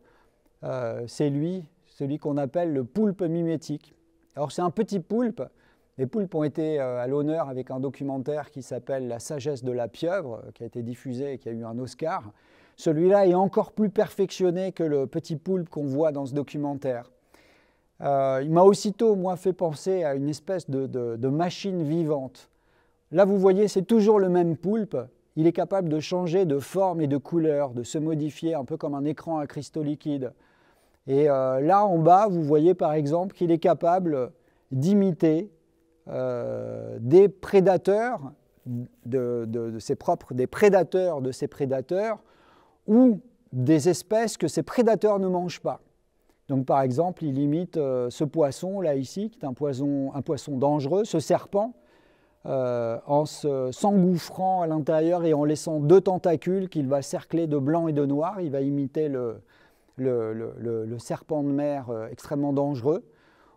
A: Euh, c'est lui, celui qu'on appelle le poulpe mimétique. Alors c'est un petit poulpe. Les poulpes ont été euh, à l'honneur avec un documentaire qui s'appelle La sagesse de la pieuvre, qui a été diffusé et qui a eu un Oscar. Celui-là est encore plus perfectionné que le petit poulpe qu'on voit dans ce documentaire. Euh, il m'a aussitôt, fait penser à une espèce de, machine vivante. Là, vous voyez, c'est toujours le même poulpe. Il est capable de changer de forme et de couleur, de se modifier un peu comme un écran à cristaux liquides. Et euh, là, en bas, vous voyez par exemple qu'il est capable d'imiter euh, des prédateurs de, de, ses propres, des prédateurs de ses prédateurs, ou des espèces que ses prédateurs ne mangent pas. Donc par exemple, il imite euh, ce poisson là ici, qui est un poisson, un poisson dangereux, ce serpent, euh, en s'engouffrant à l'intérieur et en laissant deux tentacules qu'il va cercler de blanc et de noir. Il va imiter le, serpent de mer euh, extrêmement dangereux.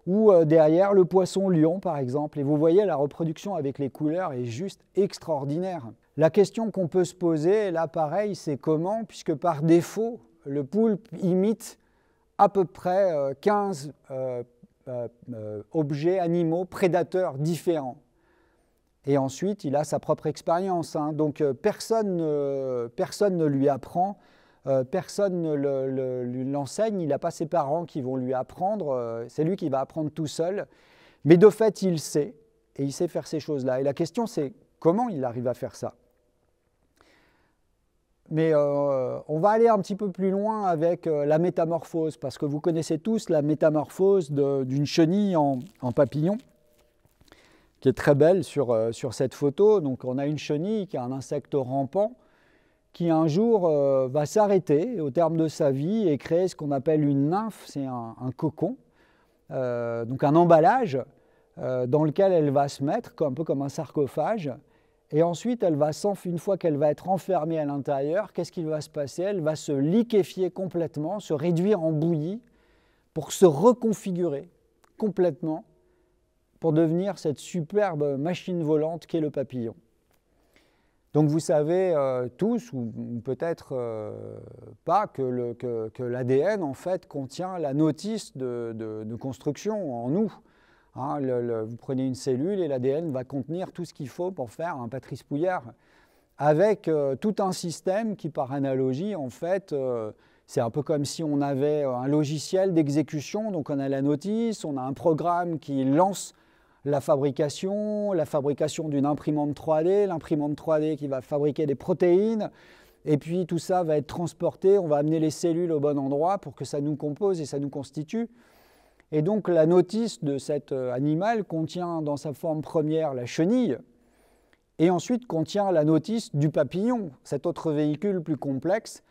A: Ou derrière le poisson lion par exemple. Et vous voyez, la reproduction avec les couleurs est juste extraordinaire. La question qu'on peut se poser, là pareil, c'est comment, puisque par défaut, le poulpe imite à peu près 15 euh, euh, euh, objets animaux prédateurs différents. Et ensuite, il a sa propre expérience. Hein. Donc personne, personne ne lui apprend, personne ne l'enseigne, il n'a pas ses parents qui vont lui apprendre, c'est lui qui va apprendre tout seul. Mais de fait, il sait, et il sait faire ces choses-là. Et la question, c'est comment il arrive à faire ça mais euh, on va aller un petit peu plus loin avec euh, la métamorphose, parce que vous connaissez tous la métamorphose d'une chenille en, papillon, qui est très belle euh, sur, cette photo. Donc on a une chenille qui est un insecte rampant, qui un jour va s'arrêter au terme de sa vie et créer ce qu'on appelle une nymphe, c'est un, cocon, donc un emballage dans lequel elle va se mettre, un peu comme un sarcophage. Et ensuite, une fois qu'elle va être enfermée à l'intérieur, qu'est-ce qu'il va se passer Elle va se liquéfier complètement, se réduire en bouillie pour se reconfigurer complètement pour devenir cette superbe machine volante qu'est le papillon. Donc vous savez euh, tous, ou peut-être euh, pas, que l'ADN en fait contient la notice de, de construction en nous. Hein, vous prenez une cellule et l'ADN va contenir tout ce qu'il faut pour faire un Patrice Pouillard, avec euh, tout un système qui, par analogie, en fait, euh, c'est un peu comme si on avait euh, un logiciel d'exécution, donc on a la notice, on a un programme qui lance la fabrication, la fabrication d'une imprimante 3D, l'imprimante 3D qui va fabriquer des protéines, et puis tout ça va être transporté, on va amener les cellules au bon endroit pour que ça nous compose et ça nous constitue. Et donc la notice de cet euh, animal contient dans sa forme première la chenille, et ensuite contient la notice du papillon, cet autre véhicule plus complexe.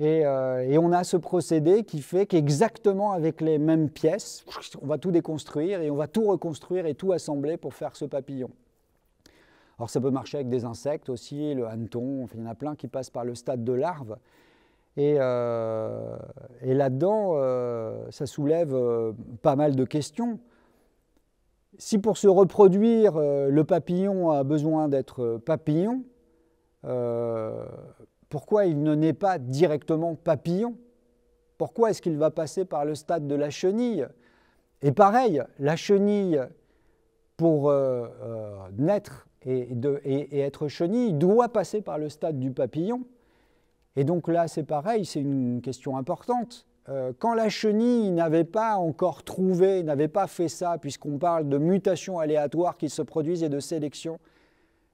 A: Euh, et, on a ce procédé qui fait qu'exactement avec les mêmes pièces, on va tout déconstruire et on va tout reconstruire et tout assembler pour faire ce papillon. Alors ça peut marcher avec des insectes aussi, le hanneton, il y en a plein qui passent par le stade de larve. Euh, et, là-dedans, euh, ça soulève euh, pas mal de questions. Si pour se reproduire, le papillon a besoin d'être papillon, pourquoi il ne naît pas directement papillon Pourquoi est-ce qu'il va passer par le stade de la chenille Et pareil, la chenille, pour naître et être chenille, doit passer par le stade du papillon et donc là, c'est pareil, c'est une question importante. Euh, quand la chenille n'avait pas encore trouvé, n'avait pas fait ça, puisqu'on parle de mutations aléatoires qui se produisent et de sélection,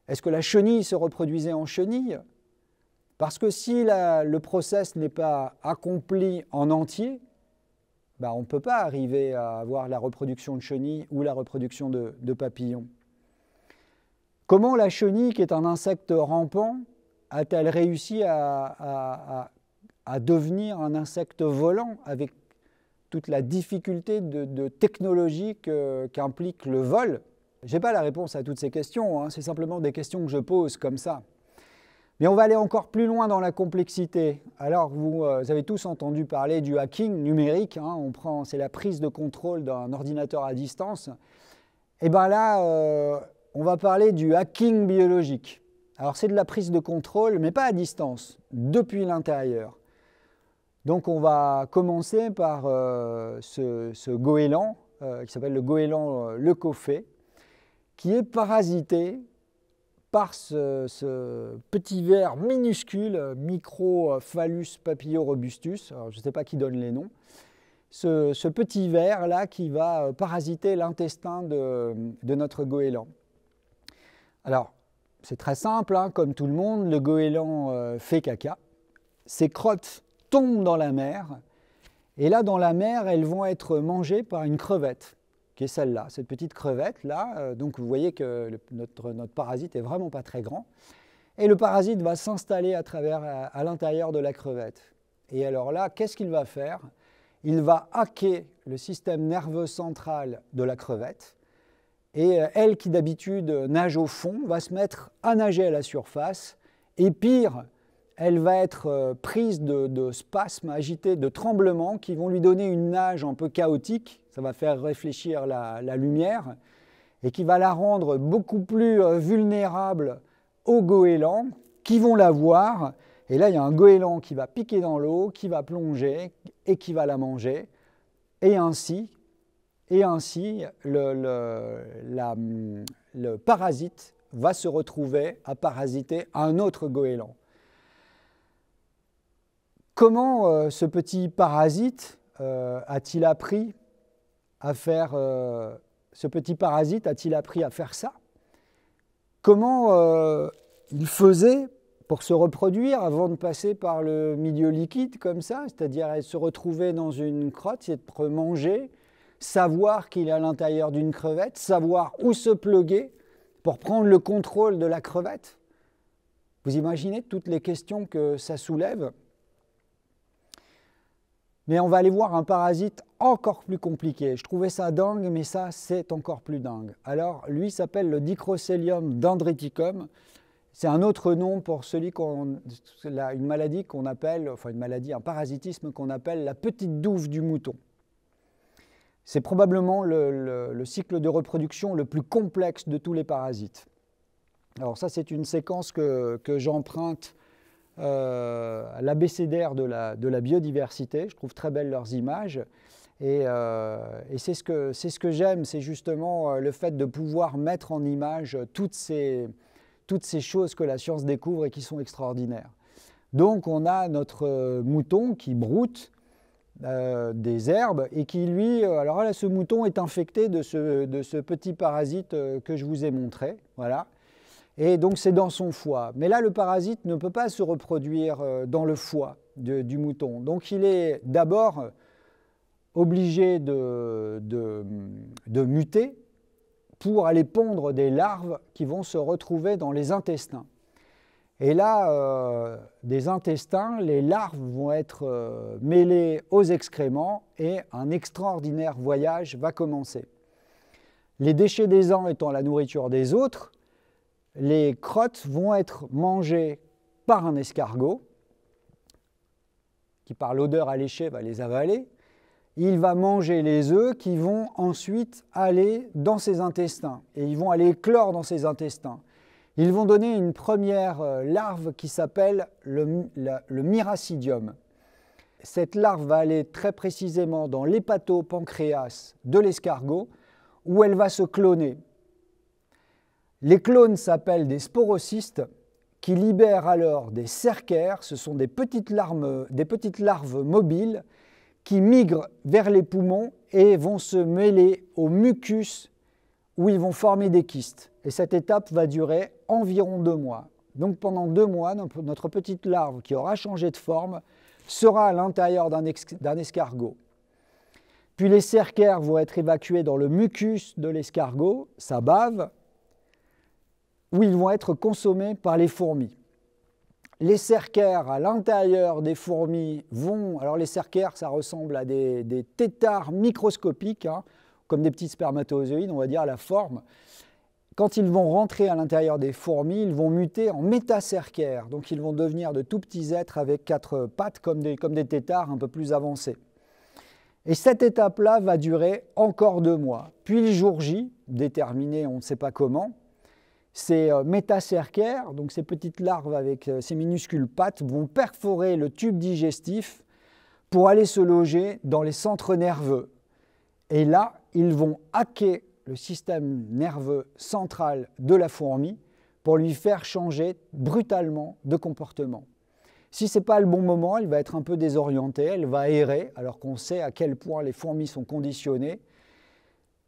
A: est-ce que la chenille se reproduisait en chenille Parce que si le process n'est pas accompli en entier, bah, on ne peut pas arriver à avoir la reproduction de chenille ou la reproduction de, papillon. Comment la chenille, qui est un insecte rampant, a-t-elle réussi à, devenir un insecte volant avec toute la difficulté de, technologie qu'implique le vol Je n'ai pas la réponse à toutes ces questions, hein. c'est simplement des questions que je pose comme ça. Mais on va aller encore plus loin dans la complexité. Alors, vous, euh, avez tous entendu parler du hacking numérique. Hein. on prend, c'est la prise de contrôle d'un ordinateur à distance. Et eh bien là, euh, on va parler du hacking biologique. Alors c'est de la prise de contrôle, mais pas à distance, depuis l'intérieur. Donc on va commencer par euh, ce, goéland, euh, qui s'appelle le goéland euh, le qui est parasité par ce, petit ver minuscule, Microphallus papillorobustus, Alors, je ne sais pas qui donne les noms, ce, petit ver là qui va parasiter l'intestin de, de notre goéland. Alors, c'est très simple, hein, comme tout le monde, le goéland euh, fait caca, ses crottes tombent dans la mer, et là dans la mer, elles vont être mangées par une crevette, qui est celle-là, cette petite crevette-là. Euh, donc vous voyez que notre, parasite est vraiment pas très grand. Et le parasite va s'installer à, travers, à l'intérieur de la crevette. Et alors là, qu'est-ce qu'il va faire Il va hacker le système nerveux central de la crevette, et euh, elle qui d'habitude euh, nage au fond va se mettre à nager à la surface. Et pire, elle va être euh, prise de, spasmes agités, de tremblements qui vont lui donner une nage un peu chaotique. Ça va faire réfléchir la, la lumière et qui va la rendre beaucoup plus vulnérable aux goélands qui vont la voir. Et là, il y a un goéland qui va piquer dans l'eau, qui va plonger et qui va la manger. Et ainsi, et ainsi le, parasite va se retrouver à parasiter un autre goéland. Comment euh, euh, euh, ce petit parasite a-t-il appris à faire ce petit parasite t il appris à faire ça Comment il faisait pour se reproduire avant de passer par le milieu liquide comme ça, c'est-à-dire se retrouver dans une crotte, être mangé, savoir qu'il est à l'intérieur d'une crevette, savoir où se pluguer pour prendre le contrôle de la crevette. Vous imaginez toutes les questions que ça soulève mais on va aller voir un parasite encore plus compliqué. Je trouvais ça dingue, mais ça, c'est encore plus dingue. Alors, lui s'appelle le dicrossellium dendriticum. C'est un autre nom pour celui qu'on, une maladie qu'on appelle, enfin une maladie, un parasitisme qu'on appelle la petite douve du mouton. C'est probablement le, cycle de reproduction le plus complexe de tous les parasites. Alors ça, c'est une séquence que, j'emprunte euh, à l'abécédaire de la, biodiversité. Je trouve très belles leurs images. Et, euh, c'est ce que, j'aime, c'est justement euh, le fait de pouvoir mettre en image toutes toutes ces choses que la science découvre et qui sont extraordinaires. Donc on a notre mouton qui broute, euh, des herbes et qui lui, euh, alors là ce mouton est infecté de ce, de ce petit parasite euh, que je vous ai montré, voilà. Et donc c'est dans son foie. Mais là le parasite ne peut pas se reproduire dans le foie du mouton. Donc il est d'abord obligé de, de muter pour aller pondre des larves qui vont se retrouver dans les intestins. Et là, euh, des intestins, les larves vont être euh, mêlées aux excréments et un extraordinaire voyage va commencer. Les déchets des uns étant la nourriture des autres, les crottes vont être mangées par un escargot qui par l'odeur alléchée va les avaler. Il va manger les œufs qui vont ensuite aller dans ses intestins et ils vont aller éclore dans ses intestins. Ils vont donner une première euh, larve qui s'appelle le, myracidium. Cette larve va aller très précisément dans l'hépatopancréas de l'escargot où elle va se cloner. Les clones s'appellent des sporocystes qui libèrent alors des cercaires, ce sont des petites, des petites larves mobiles qui migrent vers les poumons et vont se mêler au mucus où ils vont former des kystes. Et cette étape va durer environ deux mois. Donc pendant deux mois, notre petite larve qui aura changé de forme sera à l'intérieur d'un escargot. Puis les cercaires vont être évacués dans le mucus de l'escargot, sa bave, où ils vont être consommés par les fourmis. Les cercaires à l'intérieur des fourmis vont... Alors les cercaires, ça ressemble à des, des têtards microscopiques. Hein, comme des petits spermatozoïdes, on va dire la forme. Quand ils vont rentrer à l'intérieur des fourmis, ils vont muter en métacercaires, donc ils vont devenir de tout petits êtres avec quatre pattes comme des, comme des têtards un peu plus avancés. Et cette étape-là va durer encore deux mois. Puis le jour J, déterminé on ne sait pas comment, ces euh, métacercaires, donc ces petites larves avec euh, ces minuscules pattes, vont perforer le tube digestif pour aller se loger dans les centres nerveux. Et là, ils vont hacker le système nerveux central de la fourmi pour lui faire changer brutalement de comportement. Si ce n'est pas le bon moment, elle va être un peu désorientée, elle va errer, alors qu'on sait à quel point les fourmis sont conditionnées.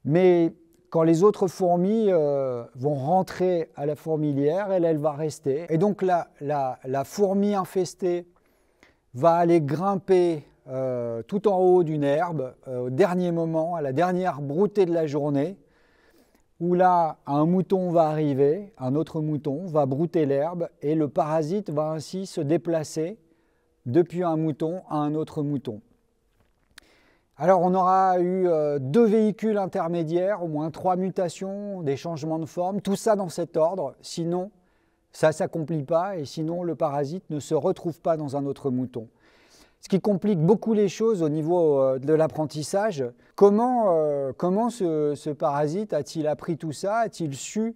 A: Mais quand les autres fourmis euh, vont rentrer à la fourmilière, elle, elle va rester. Et donc la, la fourmi infestée va aller grimper euh, tout en haut d'une herbe, euh, au dernier moment, à la dernière broutée de la journée, où là, un mouton va arriver, un autre mouton va brouter l'herbe, et le parasite va ainsi se déplacer depuis un mouton à un autre mouton. Alors on aura eu euh, deux véhicules intermédiaires, au moins trois mutations, des changements de forme, tout ça dans cet ordre, sinon ça ne s'accomplit pas et sinon le parasite ne se retrouve pas dans un autre mouton ce qui complique beaucoup les choses au niveau euh, de l'apprentissage. Comment, euh, comment ce, parasite a-t-il appris tout ça A-t-il su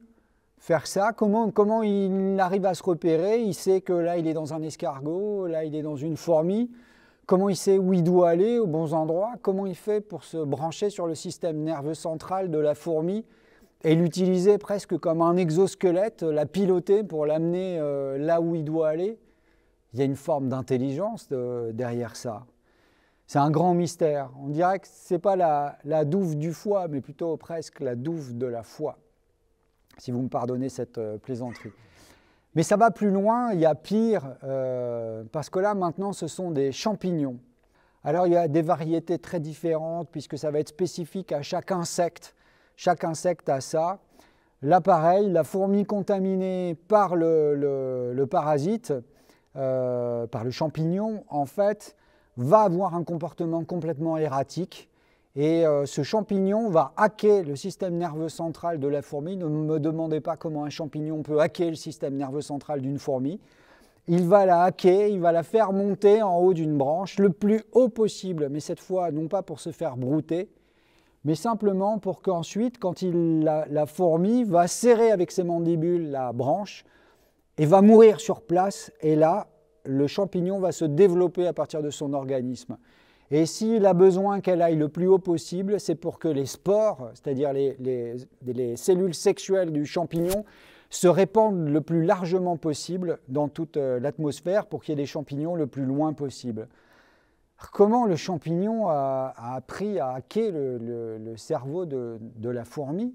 A: faire ça comment, comment il arrive à se repérer Il sait que là, il est dans un escargot, là, il est dans une fourmi. Comment il sait où il doit aller, aux bons endroits Comment il fait pour se brancher sur le système nerveux central de la fourmi et l'utiliser presque comme un exosquelette, la piloter pour l'amener euh, là où il doit aller il y a une forme d'intelligence euh, derrière ça. C'est un grand mystère. On dirait que ce n'est pas la, douve du foie, mais plutôt presque la douve de la foi, si vous me pardonnez cette euh, plaisanterie. Mais ça va plus loin, il y a pire, euh, parce que là maintenant ce sont des champignons. Alors il y a des variétés très différentes, puisque ça va être spécifique à chaque insecte. Chaque insecte a ça. L'appareil, la fourmi contaminée par le parasite, euh, par le champignon, en fait, va avoir un comportement complètement erratique. Et euh, ce champignon va hacker le système nerveux central de la fourmi. Ne me demandez pas comment un champignon peut hacker le système nerveux central d'une fourmi. Il va la hacker, il va la faire monter en haut d'une branche le plus haut possible, mais cette fois non pas pour se faire brouter, mais simplement pour qu'ensuite, quand la, fourmi va serrer avec ses mandibules la branche, et va mourir sur place. Et là, le champignon va se développer à partir de son organisme. Et s'il a besoin qu'elle aille le plus haut possible, c'est pour que les spores, c'est-à-dire les, cellules sexuelles du champignon, se répandent le plus largement possible dans toute euh, l'atmosphère pour qu'il y ait des champignons le plus loin possible. Comment le champignon a, appris à hacker le, cerveau de la fourmi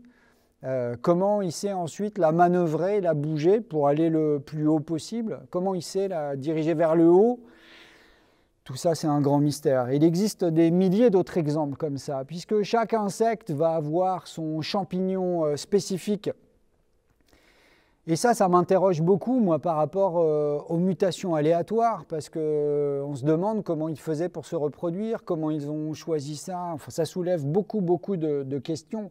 A: euh, comment il sait ensuite la manœuvrer, la bouger pour aller le plus haut possible Comment il sait la diriger vers le haut Tout ça, c'est un grand mystère. Il existe des milliers d'autres exemples comme ça, puisque chaque insecte va avoir son champignon euh, spécifique. Et ça, ça m'interroge beaucoup, moi, par rapport euh, aux mutations aléatoires, parce qu'on se demande comment ils faisaient pour se reproduire, comment ils ont choisi ça. ça soulève beaucoup, beaucoup de questions.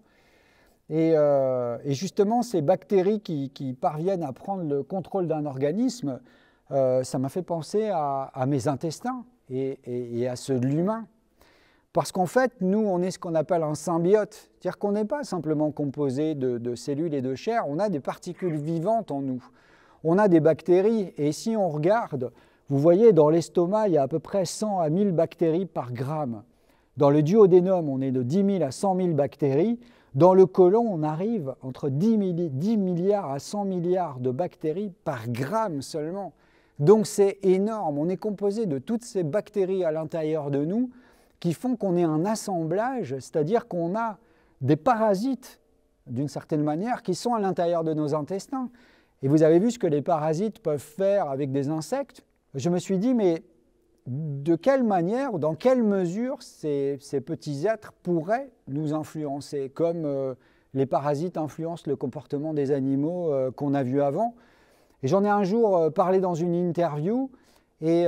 A: Euh, et, justement, ces bactéries qui, parviennent à prendre le contrôle d'un organisme, euh, ça m'a fait penser à, mes intestins et, à ceux de l'humain. Parce qu'en fait, nous, on est ce qu'on appelle un symbiote. C'est-à-dire qu'on n'est pas simplement composé de, de, cellules et de chair, on a des particules vivantes en nous. On a des bactéries. Et si on regarde, vous voyez, dans l'estomac, il y a à peu près 100 à 1000 bactéries par gramme. Dans le duodénum, on est de 10 000 à 100 000 bactéries. Dans le côlon, on arrive entre 10, 10 milliards à 100 milliards de bactéries par gramme seulement. Donc c'est énorme, on est composé de toutes ces bactéries à l'intérieur de nous qui font qu'on est un assemblage, c'est-à-dire qu'on a des parasites, d'une certaine manière, qui sont à l'intérieur de nos intestins. Et vous avez vu ce que les parasites peuvent faire avec des insectes. Je me suis dit, mais de quelle manière ou dans quelle mesure ces, petits êtres pourraient nous influencer, comme euh, les parasites influencent le comportement des animaux euh, qu'on a vus avant. j'en ai un jour euh, parlé dans une interview, et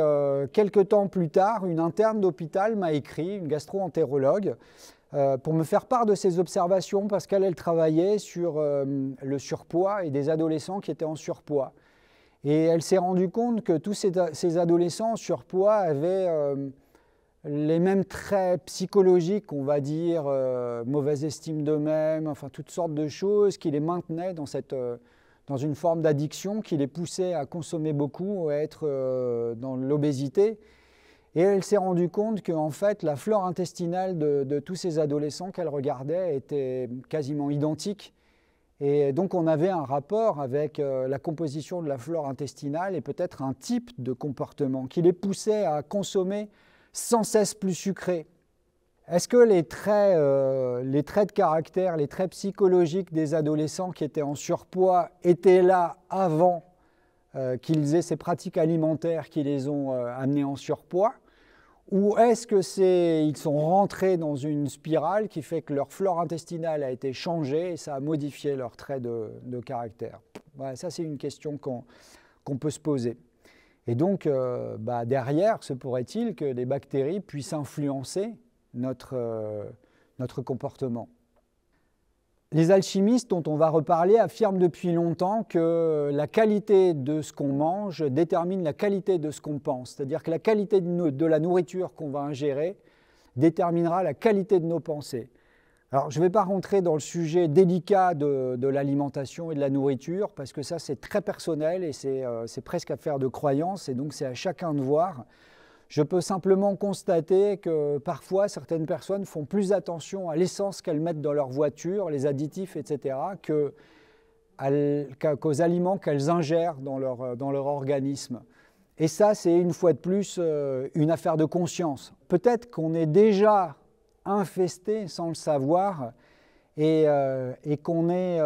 A: quelques temps plus tard, une interne d'hôpital m'a écrit, une gastro-entérologue, pour me faire part de ses observations, parce qu'elle elle travaillait sur le surpoids et des adolescents qui étaient en surpoids. Et elle s'est rendue compte que tous ces, adolescents surpoids avaient euh, les mêmes traits psychologiques, on va dire, euh, mauvaise estime d'eux-mêmes, enfin toutes sortes de choses qui les maintenaient dans, euh, une forme d'addiction qui les poussait à consommer beaucoup, à être dans l'obésité. Et elle s'est rendue compte en fait, la flore intestinale de tous ces adolescents qu'elle regardait était quasiment identique et donc on avait un rapport avec euh, la composition de la flore intestinale et peut-être un type de comportement qui les poussait à consommer sans cesse plus sucré. Est-ce que les traits, euh, de caractère, les traits psychologiques des adolescents qui étaient en surpoids étaient là avant euh, qu'ils aient ces pratiques alimentaires qui les ont amenés en surpoids ou est-ce que c'est ils sont rentrés dans une spirale qui fait que leur flore intestinale a été changée et ça a modifié leur trait de, caractère Ça, c'est une question qu'on peut se poser. Et donc, euh, bah, derrière, se pourrait-il que des bactéries puissent influencer notre euh, comportement les alchimistes dont on va reparler affirment depuis longtemps que la qualité de ce qu'on mange détermine la qualité de ce qu'on pense, c'est-à-dire que la qualité de la nourriture qu'on va ingérer déterminera la qualité de nos pensées. Alors je ne vais pas rentrer dans le sujet délicat de, l'alimentation et de la nourriture, parce que ça c'est très personnel et c'est euh, presque affaire de croyance, et donc c'est à chacun de voir. Je peux simplement constater que parfois certaines personnes font plus attention à l'essence qu'elles mettent dans leur voiture, les additifs, etc., qu'aux aliments qu'elles ingèrent euh, dans leur, organisme. Et ça, c'est une fois de plus euh, une affaire de conscience. Peut-être qu'on est déjà infesté sans le savoir et, euh, qu'on est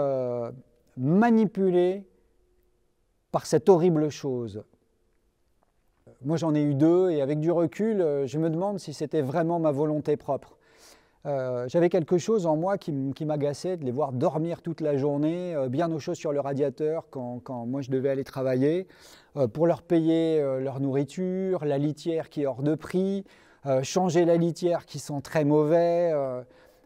A: manipulé par cette horrible chose moi j'en ai eu deux et avec du recul, euh, je me demande si c'était vraiment ma volonté propre. Euh, j'avais quelque chose en moi qui, m'agaçait de les voir dormir toute la journée, euh, bien au chaud sur le radiateur quand, moi je devais aller travailler, pour leur payer leur nourriture, la litière qui est hors de prix, changer la litière qui sent très mauvais,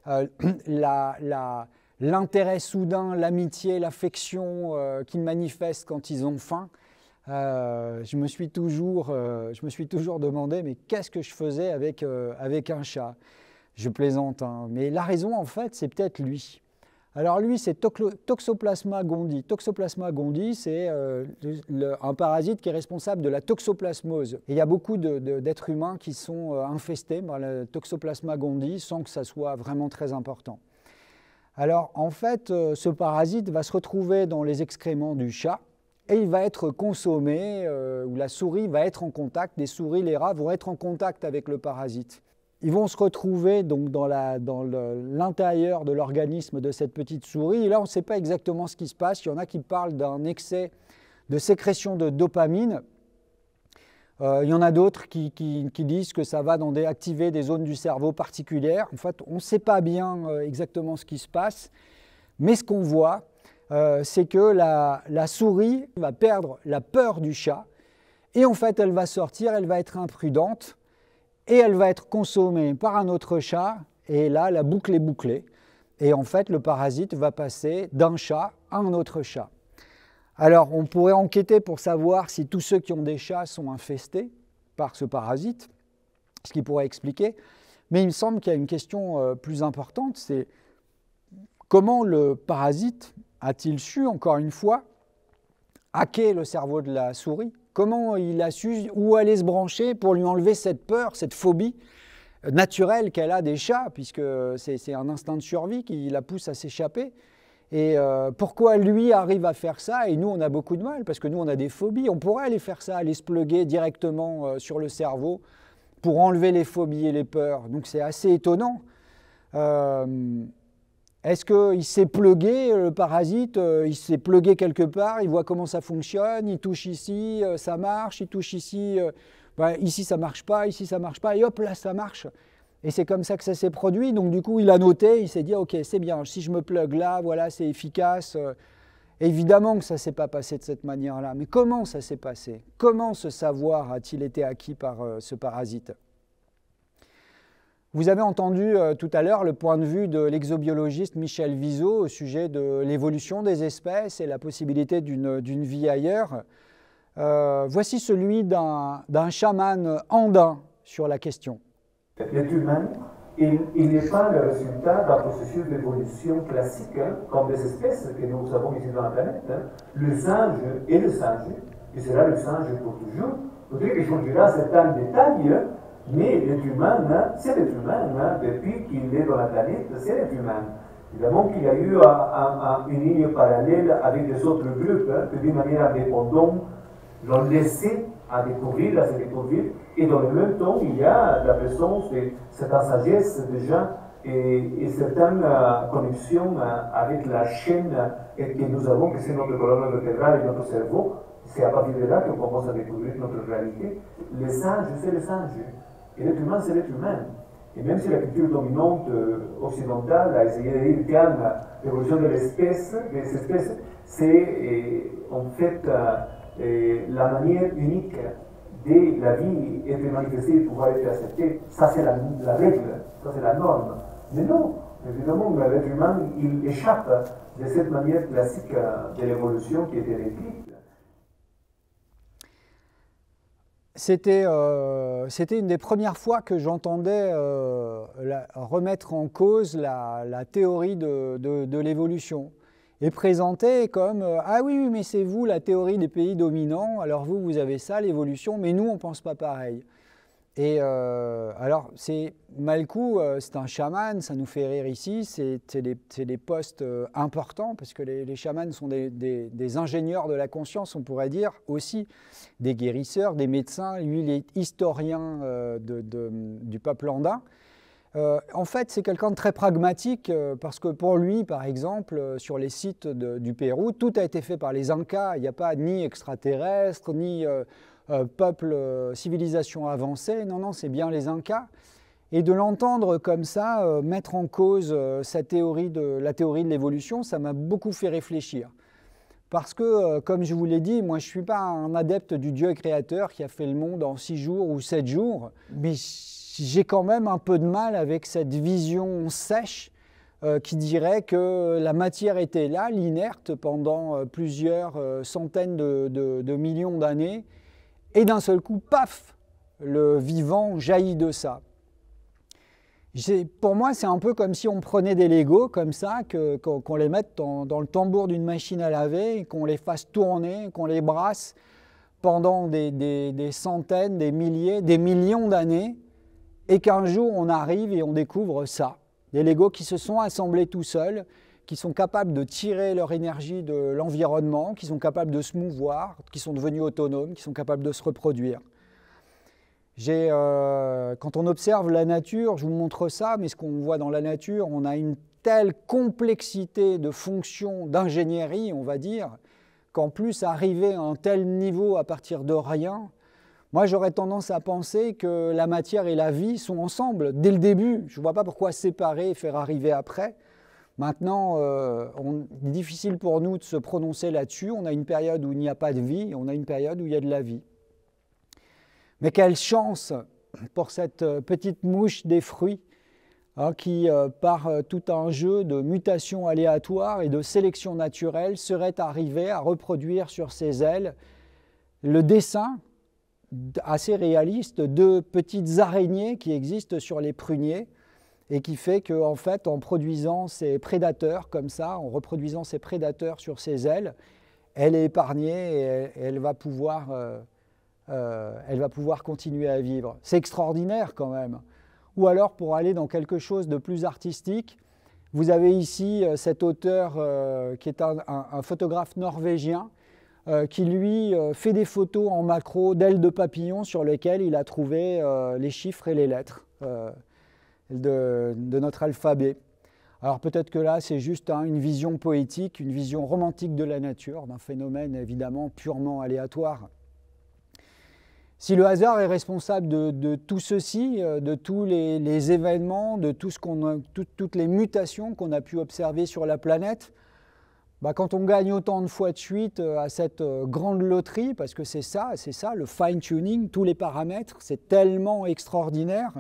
A: l'intérêt soudain, l'amitié, l'affection qu'ils manifestent quand ils ont faim. Euh, je, me suis toujours, euh, je me suis toujours demandé, mais qu'est-ce que je faisais avec, euh, avec un chat Je plaisante, hein, mais la raison en fait, c'est peut-être lui. Alors lui, c'est Toxoplasma gondii. Toxoplasma gondii, c'est un parasite qui est responsable de la toxoplasmose. Et il y a beaucoup d'êtres humains qui sont infestés par le Toxoplasma gondii sans que ça soit vraiment très important. Alors en fait, ce parasite va se retrouver dans les excréments du chat et il va être consommé, euh, ou la souris va être en contact, Des souris, les rats vont être en contact avec le parasite. Ils vont se retrouver donc dans l'intérieur de l'organisme de cette petite souris. Et là, on ne sait pas exactement ce qui se passe. Il y en a qui parlent d'un excès de sécrétion de dopamine. Euh, il y en a d'autres qui, disent que ça va dans des, activer des zones du cerveau particulières. En fait, on ne sait pas bien euh, exactement ce qui se passe. Mais ce qu'on voit, euh, c'est que la souris va perdre la peur du chat et en fait elle va sortir, elle va être imprudente et elle va être consommée par un autre chat et là la boucle est bouclée et en fait le parasite va passer d'un chat à un autre chat. Alors on pourrait enquêter pour savoir si tous ceux qui ont des chats sont infestés par ce parasite, ce qui pourrait expliquer, mais il me semble qu'il y a une question euh, plus importante, c'est comment le parasite a-t-il su, encore une fois, hacker le cerveau de la souris Comment il a su où aller se brancher pour lui enlever cette peur, cette phobie naturelle qu'elle a des chats, puisque c'est un instinct de survie qui la pousse à s'échapper et euh, pourquoi lui arrive à faire ça et nous on a beaucoup de mal parce que nous on a des phobies. On pourrait aller faire ça, aller se pluguer directement euh, sur le cerveau pour enlever les phobies et les peurs. Donc c'est assez étonnant. Euh, est-ce qu'il s'est plugué, euh, le parasite, euh, il s'est plugué quelque part, il voit comment ça fonctionne, il touche ici, euh, ça marche, il touche ici, bah, ici ça marche pas, ici ça marche pas, et hop là ça marche. Et c'est comme ça que ça s'est produit. Donc du coup, il a noté, il s'est dit, ok, c'est bien, si je me plug là, voilà, c'est efficace. Évidemment que ça ne s'est pas passé de cette manière-là, mais comment ça s'est passé Comment ce savoir a-t-il été acquis par ce parasite vous avez entendu euh, tout à l'heure le point de vue de l'exobiologiste Michel Viseau au sujet de l'évolution des espèces et la possibilité d'une vie ailleurs. Euh, voici celui d'un chaman andin sur la question. L'être
C: humain, il, n'est pas le résultat d'un processus d'évolution classique, hein, comme des espèces que nous avons ici dans la planète. Hein. Le singe est le singe, et c'est là le singe pour toujours. Peut-être qu'il changera certains détails, hein, mais l'être humain, c'est l'être humain, depuis qu'il est dans la planète, c'est l'être humain. Évidemment qu'il y a eu une ligne parallèle avec les autres groupes hein, que d'une manière indépendante, l'ont laissé à découvrir, à se découvrir. Et dans le même temps, il y a la présence de certaines sagesse déjà et, certaines euh, connexions euh, avec la chaîne euh, que nous avons, que c'est notre colonne vertébrale et notre cerveau. C'est à partir de là qu'on commence à découvrir notre réalité. Les singes, c'est les singes. Et l'être humain, c'est l'être humain. Et même si la culture dominante euh, occidentale a essayé de dire l'évolution de l'espèce, des espèces, c'est euh, en fait euh, la manière unique de la vie être manifestée et pouvoir être acceptée. Ça, c'est la, règle, ça, c'est la norme. Mais non, évidemment, l'être humain, il échappe de cette manière classique de l'évolution qui était décrite
A: Euh, c'était une des premières fois que j'entendais euh, remettre en cause la, théorie de, l'évolution et présenter comme euh, ah oui, oui mais c'est vous la théorie des pays dominants alors vous vous avez ça l'évolution mais nous on ne pense pas pareil et euh, alors, c'est Malkou, euh, c'est un chaman, ça nous fait rire ici, c'est des, postes euh, importants, parce que les, chamans sont des, ingénieurs de la conscience, on pourrait dire, aussi des guérisseurs, des médecins, lui, il est historien du peuple andin. en fait, c'est quelqu'un de très pragmatique, parce que pour lui, par exemple, sur les sites du Pérou, tout a été fait par les Incas, il n'y a pas ni extraterrestre, ni euh, peuple, euh, civilisation avancée. Non, non, c'est bien les Incas. Et de l'entendre comme ça, euh, mettre en cause sa théorie de, la théorie de l'évolution, ça m'a beaucoup fait réfléchir. Parce que, comme je vous l'ai dit, moi je ne suis pas un adepte du Dieu créateur qui a fait le monde en six jours ou sept jours, mais j'ai quand même un peu de mal avec cette vision sèche qui dirait que la matière était là, l'inerte, pendant plusieurs centaines de millions d'années, et d'un seul coup, paf, le vivant jaillit de ça. Pour moi, c'est un peu comme si on prenait des Legos comme ça, qu'on les mette dans, le tambour d'une machine à laver, qu'on les fasse tourner, qu'on les brasse pendant des, des, centaines, des milliers, des millions d'années, et qu'un jour on arrive et on découvre ça. Des Legos qui se sont assemblés tout seuls qui sont capables de tirer leur énergie de l'environnement, qui sont capables de se mouvoir, qui sont devenus autonomes, qui sont capables de se reproduire. Euh, quand on observe la nature, je vous montre ça, mais ce qu'on voit dans la nature, on a une telle complexité de fonctions, d'ingénierie, on va dire, qu'en plus, arriver à un tel niveau à partir de rien, moi j'aurais tendance à penser que la matière et la vie sont ensemble dès le début. Je ne vois pas pourquoi séparer et faire arriver après. Maintenant, euh, difficile pour nous de se prononcer là-dessus. On a une période où il n'y a pas de vie, on a une période où il y a de la vie. Mais quelle chance pour cette euh, petite mouche des fruits hein, qui, euh, par euh, tout un jeu de mutations aléatoires et de sélection naturelle, serait arrivée à reproduire sur ses ailes le dessin assez réaliste de petites araignées qui existent sur les pruniers et qui fait qu'en fait, en produisant ces prédateurs comme ça, en reproduisant ses prédateurs sur ses ailes, elle est épargnée et elle, va pouvoir, euh, euh, elle va pouvoir continuer à vivre. C'est extraordinaire quand même. Ou alors, pour aller dans quelque chose de plus artistique, vous avez ici euh, cet auteur qui est un, un photographe norvégien qui lui fait des photos en macro d'ailes de papillon sur lesquelles il a trouvé les chiffres et les lettres de, notre alphabet. Alors peut-être que là, c'est juste hein, une vision poétique, une vision romantique de la nature, d'un phénomène évidemment purement aléatoire. Si le hasard est responsable de, tout ceci, euh, de tous les, événements, de tout toutes les mutations qu'on a pu observer sur la planète, bah, quand on gagne autant de fois de suite euh, à cette euh, grande loterie, parce que c'est ça, c'est ça, le fine-tuning, tous les paramètres, c'est tellement extraordinaire,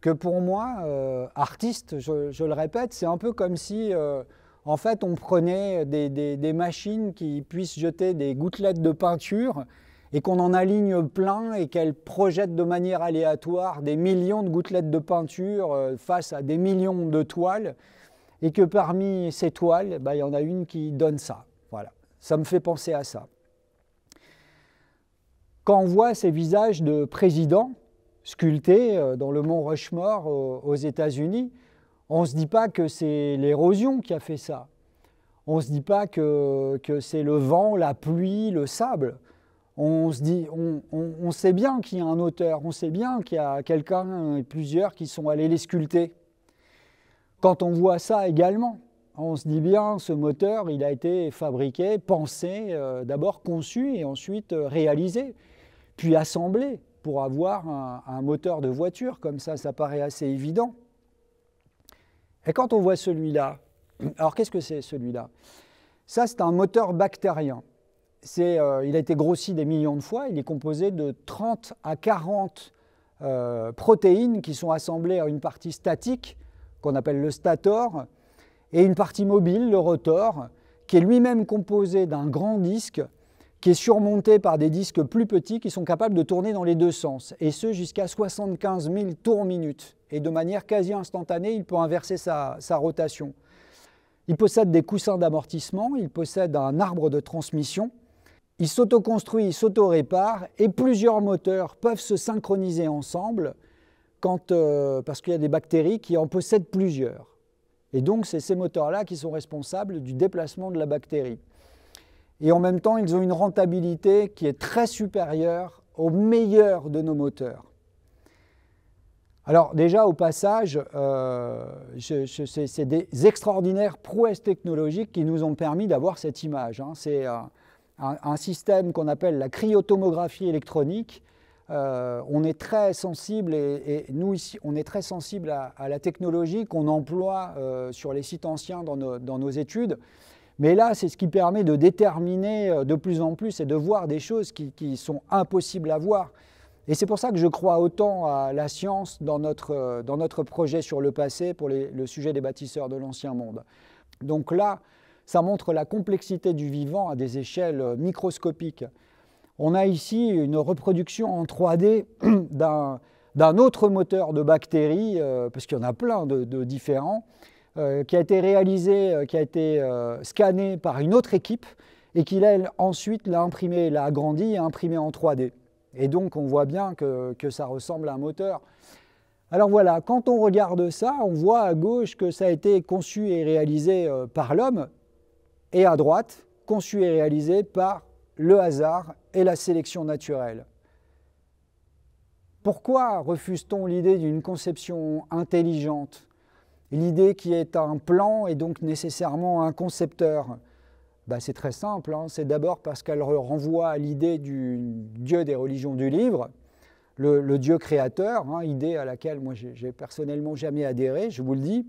A: que pour moi, euh, artiste, je, le répète, c'est un peu comme si, euh, en fait, on prenait des, machines qui puissent jeter des gouttelettes de peinture et qu'on en aligne plein et qu'elles projettent de manière aléatoire des millions de gouttelettes de peinture euh, face à des millions de toiles et que parmi ces toiles, bah, il y en a une qui donne ça. Voilà, ça me fait penser à ça. Quand on voit ces visages de présidents, sculpté euh, dans le mont Rushmore euh, aux États-Unis. On ne se dit pas que c'est l'érosion qui a fait ça. On ne se dit pas que, c'est le vent, la pluie, le sable. On, se dit, on, sait bien qu'il y a un auteur, on sait bien qu'il y a quelqu'un et plusieurs qui sont allés les sculpter. Quand on voit ça également, on se dit bien, ce moteur, il a été fabriqué, pensé, euh, d'abord conçu et ensuite réalisé, puis assemblé pour avoir un, moteur de voiture, comme ça, ça paraît assez évident. Et quand on voit celui-là, alors qu'est-ce que c'est celui-là Ça, c'est un moteur bactérien. Euh, il a été grossi des millions de fois, il est composé de 30 à 40 euh, protéines qui sont assemblées à une partie statique, qu'on appelle le stator, et une partie mobile, le rotor, qui est lui-même composé d'un grand disque qui est surmonté par des disques plus petits qui sont capables de tourner dans les deux sens, et ce jusqu'à 75 000 tours minute Et de manière quasi instantanée, il peut inverser sa, rotation. Il possède des coussins d'amortissement, il possède un arbre de transmission, il s'auto-construit, il sauto et plusieurs moteurs peuvent se synchroniser ensemble euh, parce qu'il y a des bactéries qui en possèdent plusieurs. Et donc, c'est ces moteurs-là qui sont responsables du déplacement de la bactérie. Et en même temps, ils ont une rentabilité qui est très supérieure aux meilleurs de nos moteurs. Alors déjà, au passage, euh, c'est des extraordinaires prouesses technologiques qui nous ont permis d'avoir cette image. Hein. C'est euh, un, système qu'on appelle la cryotomographie électronique. Euh, on est très sensible, et, nous ici, on est très sensible à, la technologie qu'on emploie sur les sites anciens dans nos études. Mais là, c'est ce qui permet de déterminer euh, de plus en plus et de voir des choses qui, sont impossibles à voir. Et c'est pour ça que je crois autant à la science dans notre, euh, dans notre projet sur le passé pour le sujet des bâtisseurs de l'Ancien Monde. Donc là, ça montre la complexité du vivant à des échelles euh, microscopiques. On a ici une reproduction en 3D d'un autre moteur de bactéries, parce qu'il y en a plein de différents. Euh, qui a été réalisé, euh, qui a été euh, scanné par une autre équipe et qui l'a ensuite l'a imprimé, l'a agrandi et imprimé en 3D. Et donc on voit bien que, ça ressemble à un moteur. Alors voilà, quand on regarde ça, on voit à gauche que ça a été conçu et réalisé par l'homme, et à droite, conçu et réalisé par le hasard et la sélection naturelle. Pourquoi refuse-t-on l'idée d'une conception intelligente L'idée qui est un plan et donc nécessairement un concepteur, bah, c'est très simple. Hein. C'est d'abord parce qu'elle renvoie à l'idée du Dieu des religions du livre, le, Dieu créateur, hein, idée à laquelle moi j'ai personnellement jamais adhéré, je vous le dis.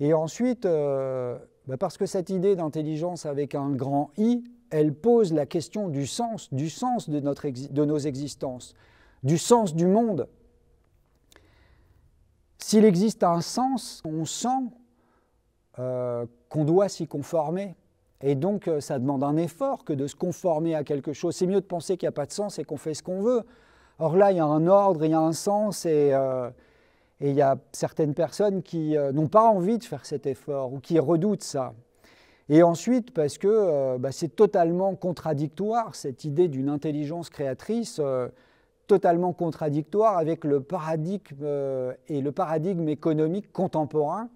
A: Et ensuite, euh, bah, parce que cette idée d'intelligence avec un grand I, elle pose la question du sens, du sens de, notre de nos existences, du sens du monde. S'il existe un sens, on sent euh, qu'on doit s'y conformer. Et donc, euh, ça demande un effort que de se conformer à quelque chose. C'est mieux de penser qu'il n'y a pas de sens et qu'on fait ce qu'on veut. Or là, il y a un ordre, il y a un sens, et, euh, il y a certaines personnes qui n'ont pas envie de faire cet effort ou qui redoutent ça. Et ensuite, parce que bah, c'est totalement contradictoire, cette idée d'une intelligence créatrice, totalement contradictoire avec le paradigme euh, et le paradigme économique contemporain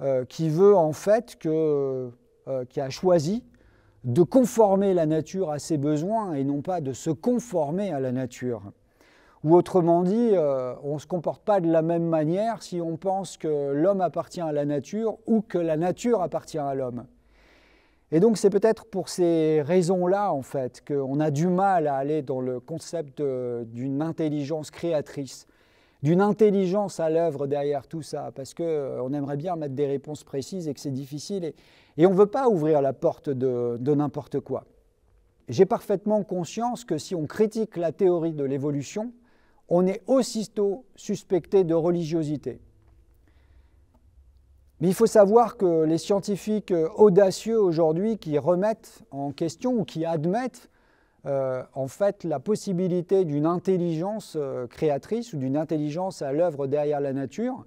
A: euh, qui veut en fait que, euh, qui a choisi de conformer la nature à ses besoins et non pas de se conformer à la nature. Ou autrement dit, on ne se comporte pas de la même manière si on pense que l'homme appartient à la nature ou que la nature appartient à l'homme. Et donc c'est peut-être pour ces raisons-là, en fait, qu'on a du mal à aller dans le concept d'une intelligence créatrice, d'une intelligence à l'œuvre derrière tout ça, parce qu'on euh, aimerait bien mettre des réponses précises et que c'est difficile, et, on ne veut pas ouvrir la porte de n'importe quoi. J'ai parfaitement conscience que si on critique la théorie de l'évolution, on est aussitôt suspecté de religiosité. Mais il faut savoir que les scientifiques euh, audacieux aujourd'hui qui remettent en question ou qui admettent euh, en fait la possibilité d'une intelligence euh, créatrice ou d'une intelligence à l'œuvre derrière la nature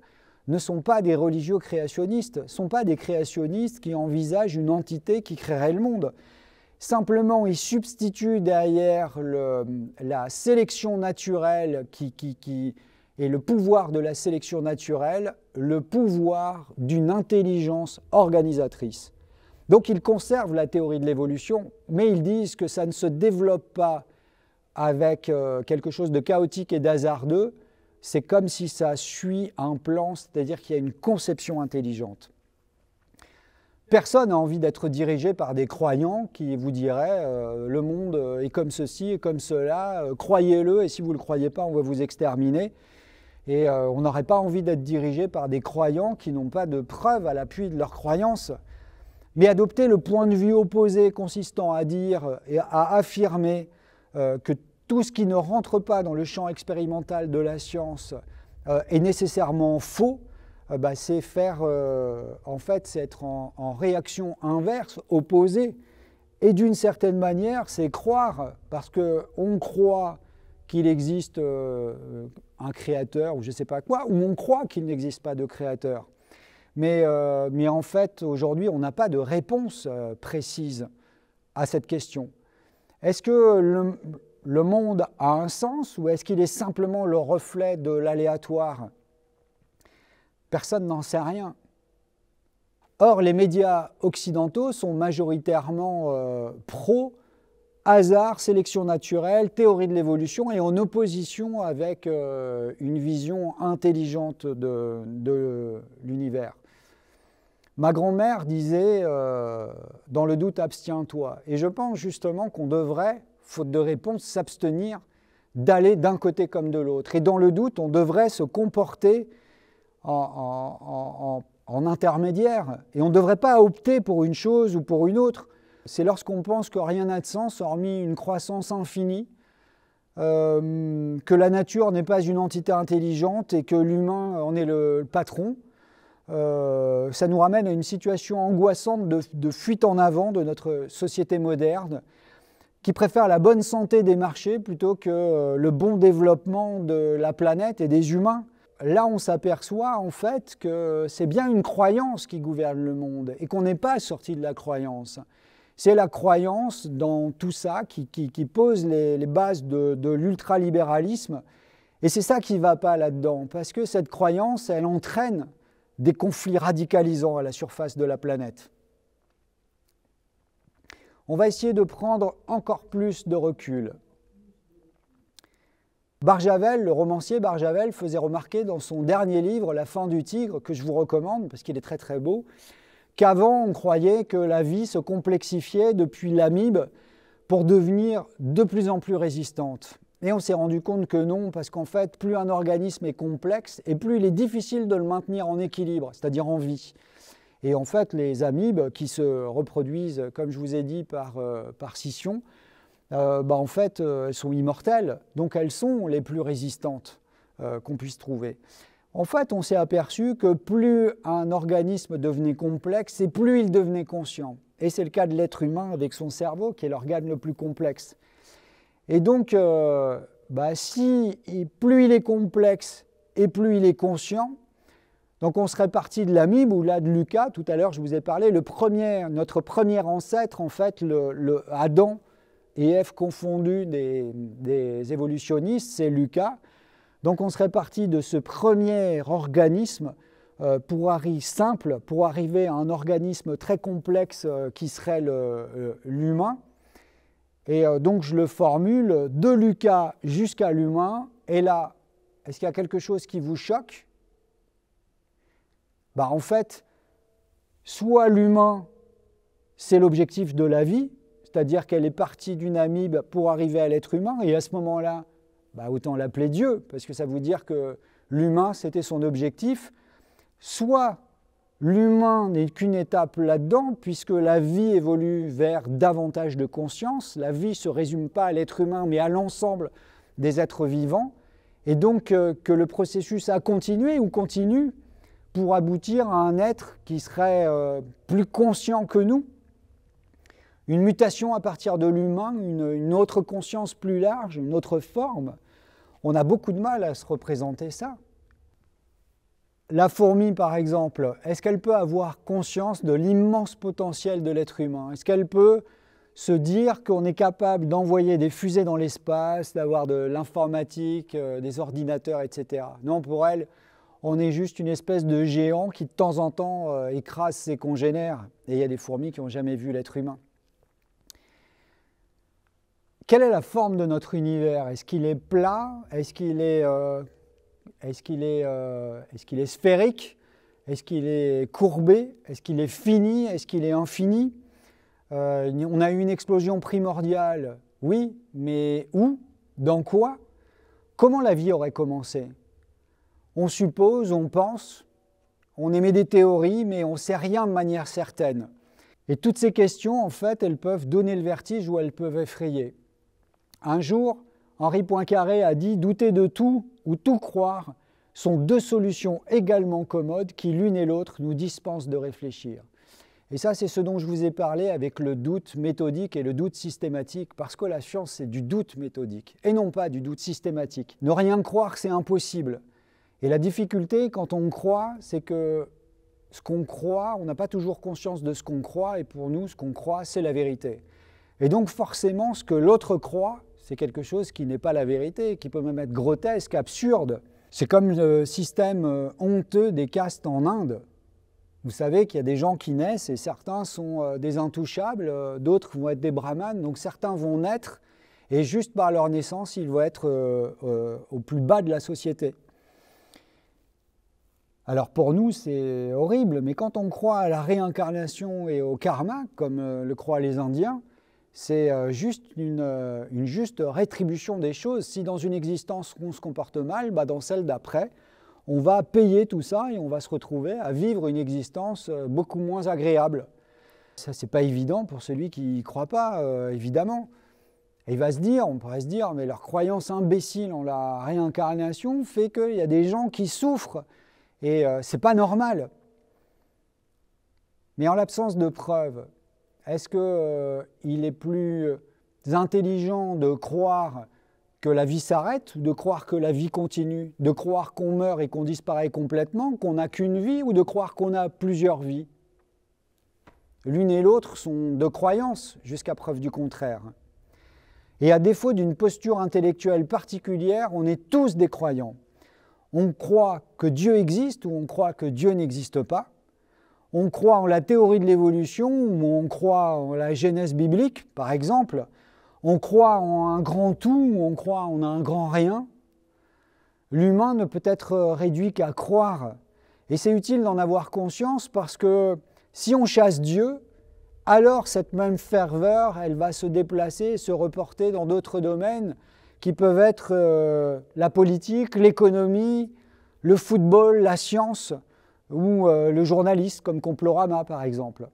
A: ne sont pas des religieux créationnistes, ne sont pas des créationnistes qui envisagent une entité qui créerait le monde. Simplement, ils substituent derrière la sélection naturelle qui et le pouvoir de la sélection naturelle, le pouvoir d'une intelligence organisatrice. Donc ils conservent la théorie de l'évolution, mais ils disent que ça ne se développe pas avec euh, quelque chose de chaotique et d'hasardeux, c'est comme si ça suit un plan, c'est-à-dire qu'il y a une conception intelligente. Personne n'a envie d'être dirigé par des croyants qui vous diraient euh, le monde est comme ceci et comme cela, euh, croyez-le et si vous ne le croyez pas, on va vous exterminer. Et euh, on n'aurait pas envie d'être dirigé par des croyants qui n'ont pas de preuves à l'appui de leurs croyances. Mais adopter le point de vue opposé consistant à dire et à affirmer euh, que tout ce qui ne rentre pas dans le champ expérimental de la science euh, est nécessairement faux, bah, c'est faire, en fait, c'est être en, en, réaction inverse, opposée. Et d'une certaine manière, c'est croire, parce qu'on croit qu'il existe euh, euh, un créateur ou je ne sais pas quoi, ou on croit qu'il n'existe pas de créateur. Mais, euh, mais en fait, aujourd'hui, on n'a pas de réponse précise à cette question. Est-ce que le, le, monde a un sens ou est-ce qu'il est simplement le reflet de l'aléatoire Personne n'en sait rien. Or, les médias occidentaux sont majoritairement pro hasard, sélection naturelle, théorie de l'évolution, et en opposition avec euh, une vision intelligente de, l'univers. Ma grand-mère disait euh, Dans le doute, abstiens-toi. Et je pense justement qu'on devrait, faute de réponse, s'abstenir d'aller d'un côté comme de l'autre. Et dans le doute, on devrait se comporter en, en intermédiaire. Et on ne devrait pas opter pour une chose ou pour une autre. C'est lorsqu'on pense que rien n'a de sens, hormis une croissance infinie, euh, que la nature n'est pas une entité intelligente et que l'humain en est le, patron. Euh, ça nous ramène à une situation angoissante de, fuite en avant de notre société moderne, qui préfère la bonne santé des marchés plutôt que euh, le bon développement de la planète et des humains. Là, on s'aperçoit en fait que c'est bien une croyance qui gouverne le monde et qu'on n'est pas sorti de la croyance c'est la croyance dans tout ça qui, pose les, bases de, de l'ultralibéralisme. Et c'est ça qui ne va pas là-dedans, parce que cette croyance, elle entraîne des conflits radicalisants à la surface de la planète. On va essayer de prendre encore plus de recul. Barjavel, le romancier Barjavel, faisait remarquer dans son dernier livre, La fin du tigre, que je vous recommande parce qu'il est très très beau, qu'avant on croyait que la vie se complexifiait depuis l'amibe pour devenir de plus en plus résistante. Et on s'est rendu compte que non, parce qu'en fait, plus un organisme est complexe et plus il est difficile de le maintenir en équilibre, c'est-à-dire en vie. Et en fait, les amibes qui se reproduisent, comme je vous ai dit, par, euh, scission, euh, bah, en fait, euh, elles sont immortelles, donc elles sont les plus résistantes qu'on puisse trouver. En fait, on s'est aperçu que plus un organisme devenait complexe et plus il devenait conscient. Et c'est le cas de l'être humain avec son cerveau, qui est l'organe le plus complexe. Et donc, euh, bah, plus il est complexe et plus il est conscient, donc on serait parti de l'amibe ou là de Lucas, tout à l'heure je vous ai parlé, notre premier ancêtre, en fait, le, Adam et Ève confondus des évolutionnistes, c'est Lucas. Donc on serait parti de ce premier organisme euh, pour arriver simple, pour arriver à un organisme très complexe euh, qui serait euh, l'humain. Et donc je le formule de Lucas jusqu'à l'humain. Et là, est-ce qu'il y a quelque chose qui vous choque bah, En fait, soit l'humain, c'est l'objectif de la vie, c'est-à-dire qu'elle est partie d'une amibe bah, pour arriver à l'être humain, et à ce moment-là, bah, autant l'appeler Dieu, parce que ça veut dire que l'humain, c'était son objectif. Soit l'humain n'est qu'une étape là-dedans, puisque la vie évolue vers davantage de conscience, la vie ne se résume pas à l'être humain, mais à l'ensemble des êtres vivants, et donc euh, que le processus a continué ou continue pour aboutir à un être qui serait euh, plus conscient que nous, une mutation à partir de l'humain, une, autre conscience plus large, une autre forme. On a beaucoup de mal à se représenter ça. La fourmi, par exemple, est-ce qu'elle peut avoir conscience de l'immense potentiel de l'être humain Est-ce qu'elle peut se dire qu'on est capable d'envoyer des fusées dans l'espace, d'avoir de l'informatique, euh, des ordinateurs, etc. Non, pour elle, on est juste une espèce de géant qui de temps en temps euh, écrase ses congénères. Et il y a des fourmis qui n'ont jamais vu l'être humain quelle est la forme de notre univers Est-ce qu'il est plat Est-ce qu'il est, euh, qu'il est, euh, qu'il est sphérique Est-ce qu'il est courbé Est-ce qu'il est fini Est-ce qu'il est infini euh, On a eu une explosion primordiale, oui, mais où Dans quoi Comment la vie aurait commencé On suppose, on pense, on émet des théories, mais on ne sait rien de manière certaine. Et toutes ces questions, en fait, elles peuvent donner le vertige ou elles peuvent effrayer. Un jour, Henri Poincaré a dit douter de tout ou tout croire sont deux solutions également commodes qui l'une et l'autre nous dispensent de réfléchir. Et ça, c'est ce dont je vous ai parlé avec le doute méthodique et le doute systématique, parce que la science, c'est du doute méthodique, et non pas du doute systématique. Ne rien croire, c'est impossible. Et la difficulté, quand on croit, c'est que ce qu'on croit, on n'a pas toujours conscience de ce qu'on croit, et pour nous, ce qu'on croit, c'est la vérité. Et donc forcément, ce que l'autre croit, c'est quelque chose qui n'est pas la vérité, qui peut même être grotesque, absurde. C'est comme le système euh, honteux des castes en Inde. Vous savez qu'il y a des gens qui naissent et certains sont euh, des intouchables, euh, d'autres vont être des brahmanes, donc certains vont naître et juste par leur naissance, ils vont être au plus bas de la société. Alors pour nous, c'est horrible, mais quand on croit à la réincarnation et au karma, comme le croient les Indiens, c'est euh, juste euh, une, juste rétribution des choses. Si dans une existence on se comporte mal, bah dans celle d'après, on va payer tout ça et on va se retrouver à vivre une existence euh, beaucoup moins agréable. Ça, c'est pas évident pour celui qui n'y croit pas, évidemment. il va se dire, on pourrait se dire, mais leur croyance imbécile en la réincarnation fait qu'il y a des gens qui souffrent et c'est pas normal. Mais en l'absence de preuves, est-ce qu'il euh, est plus euh, intelligent de croire que la vie s'arrête, de croire que la vie continue, de croire qu'on meurt et qu'on disparaît complètement, qu'on n'a qu'une vie, ou de croire qu'on a plusieurs vies L'une et l'autre sont de croyances jusqu'à preuve du contraire. Et à défaut d'une posture intellectuelle particulière, on est tous des croyants. On croit que Dieu existe ou on croit que Dieu n'existe pas on croit en la théorie de l'évolution, on croit en la genèse biblique, par exemple, on croit en un grand tout, on croit en un grand rien, l'humain ne peut être réduit qu'à croire. Et c'est utile d'en avoir conscience parce que si on chasse Dieu, alors cette même ferveur, elle va se déplacer, se reporter dans d'autres domaines qui peuvent être euh, la politique, l'économie, le football, la science ou euh, le journaliste comme Complorama par exemple.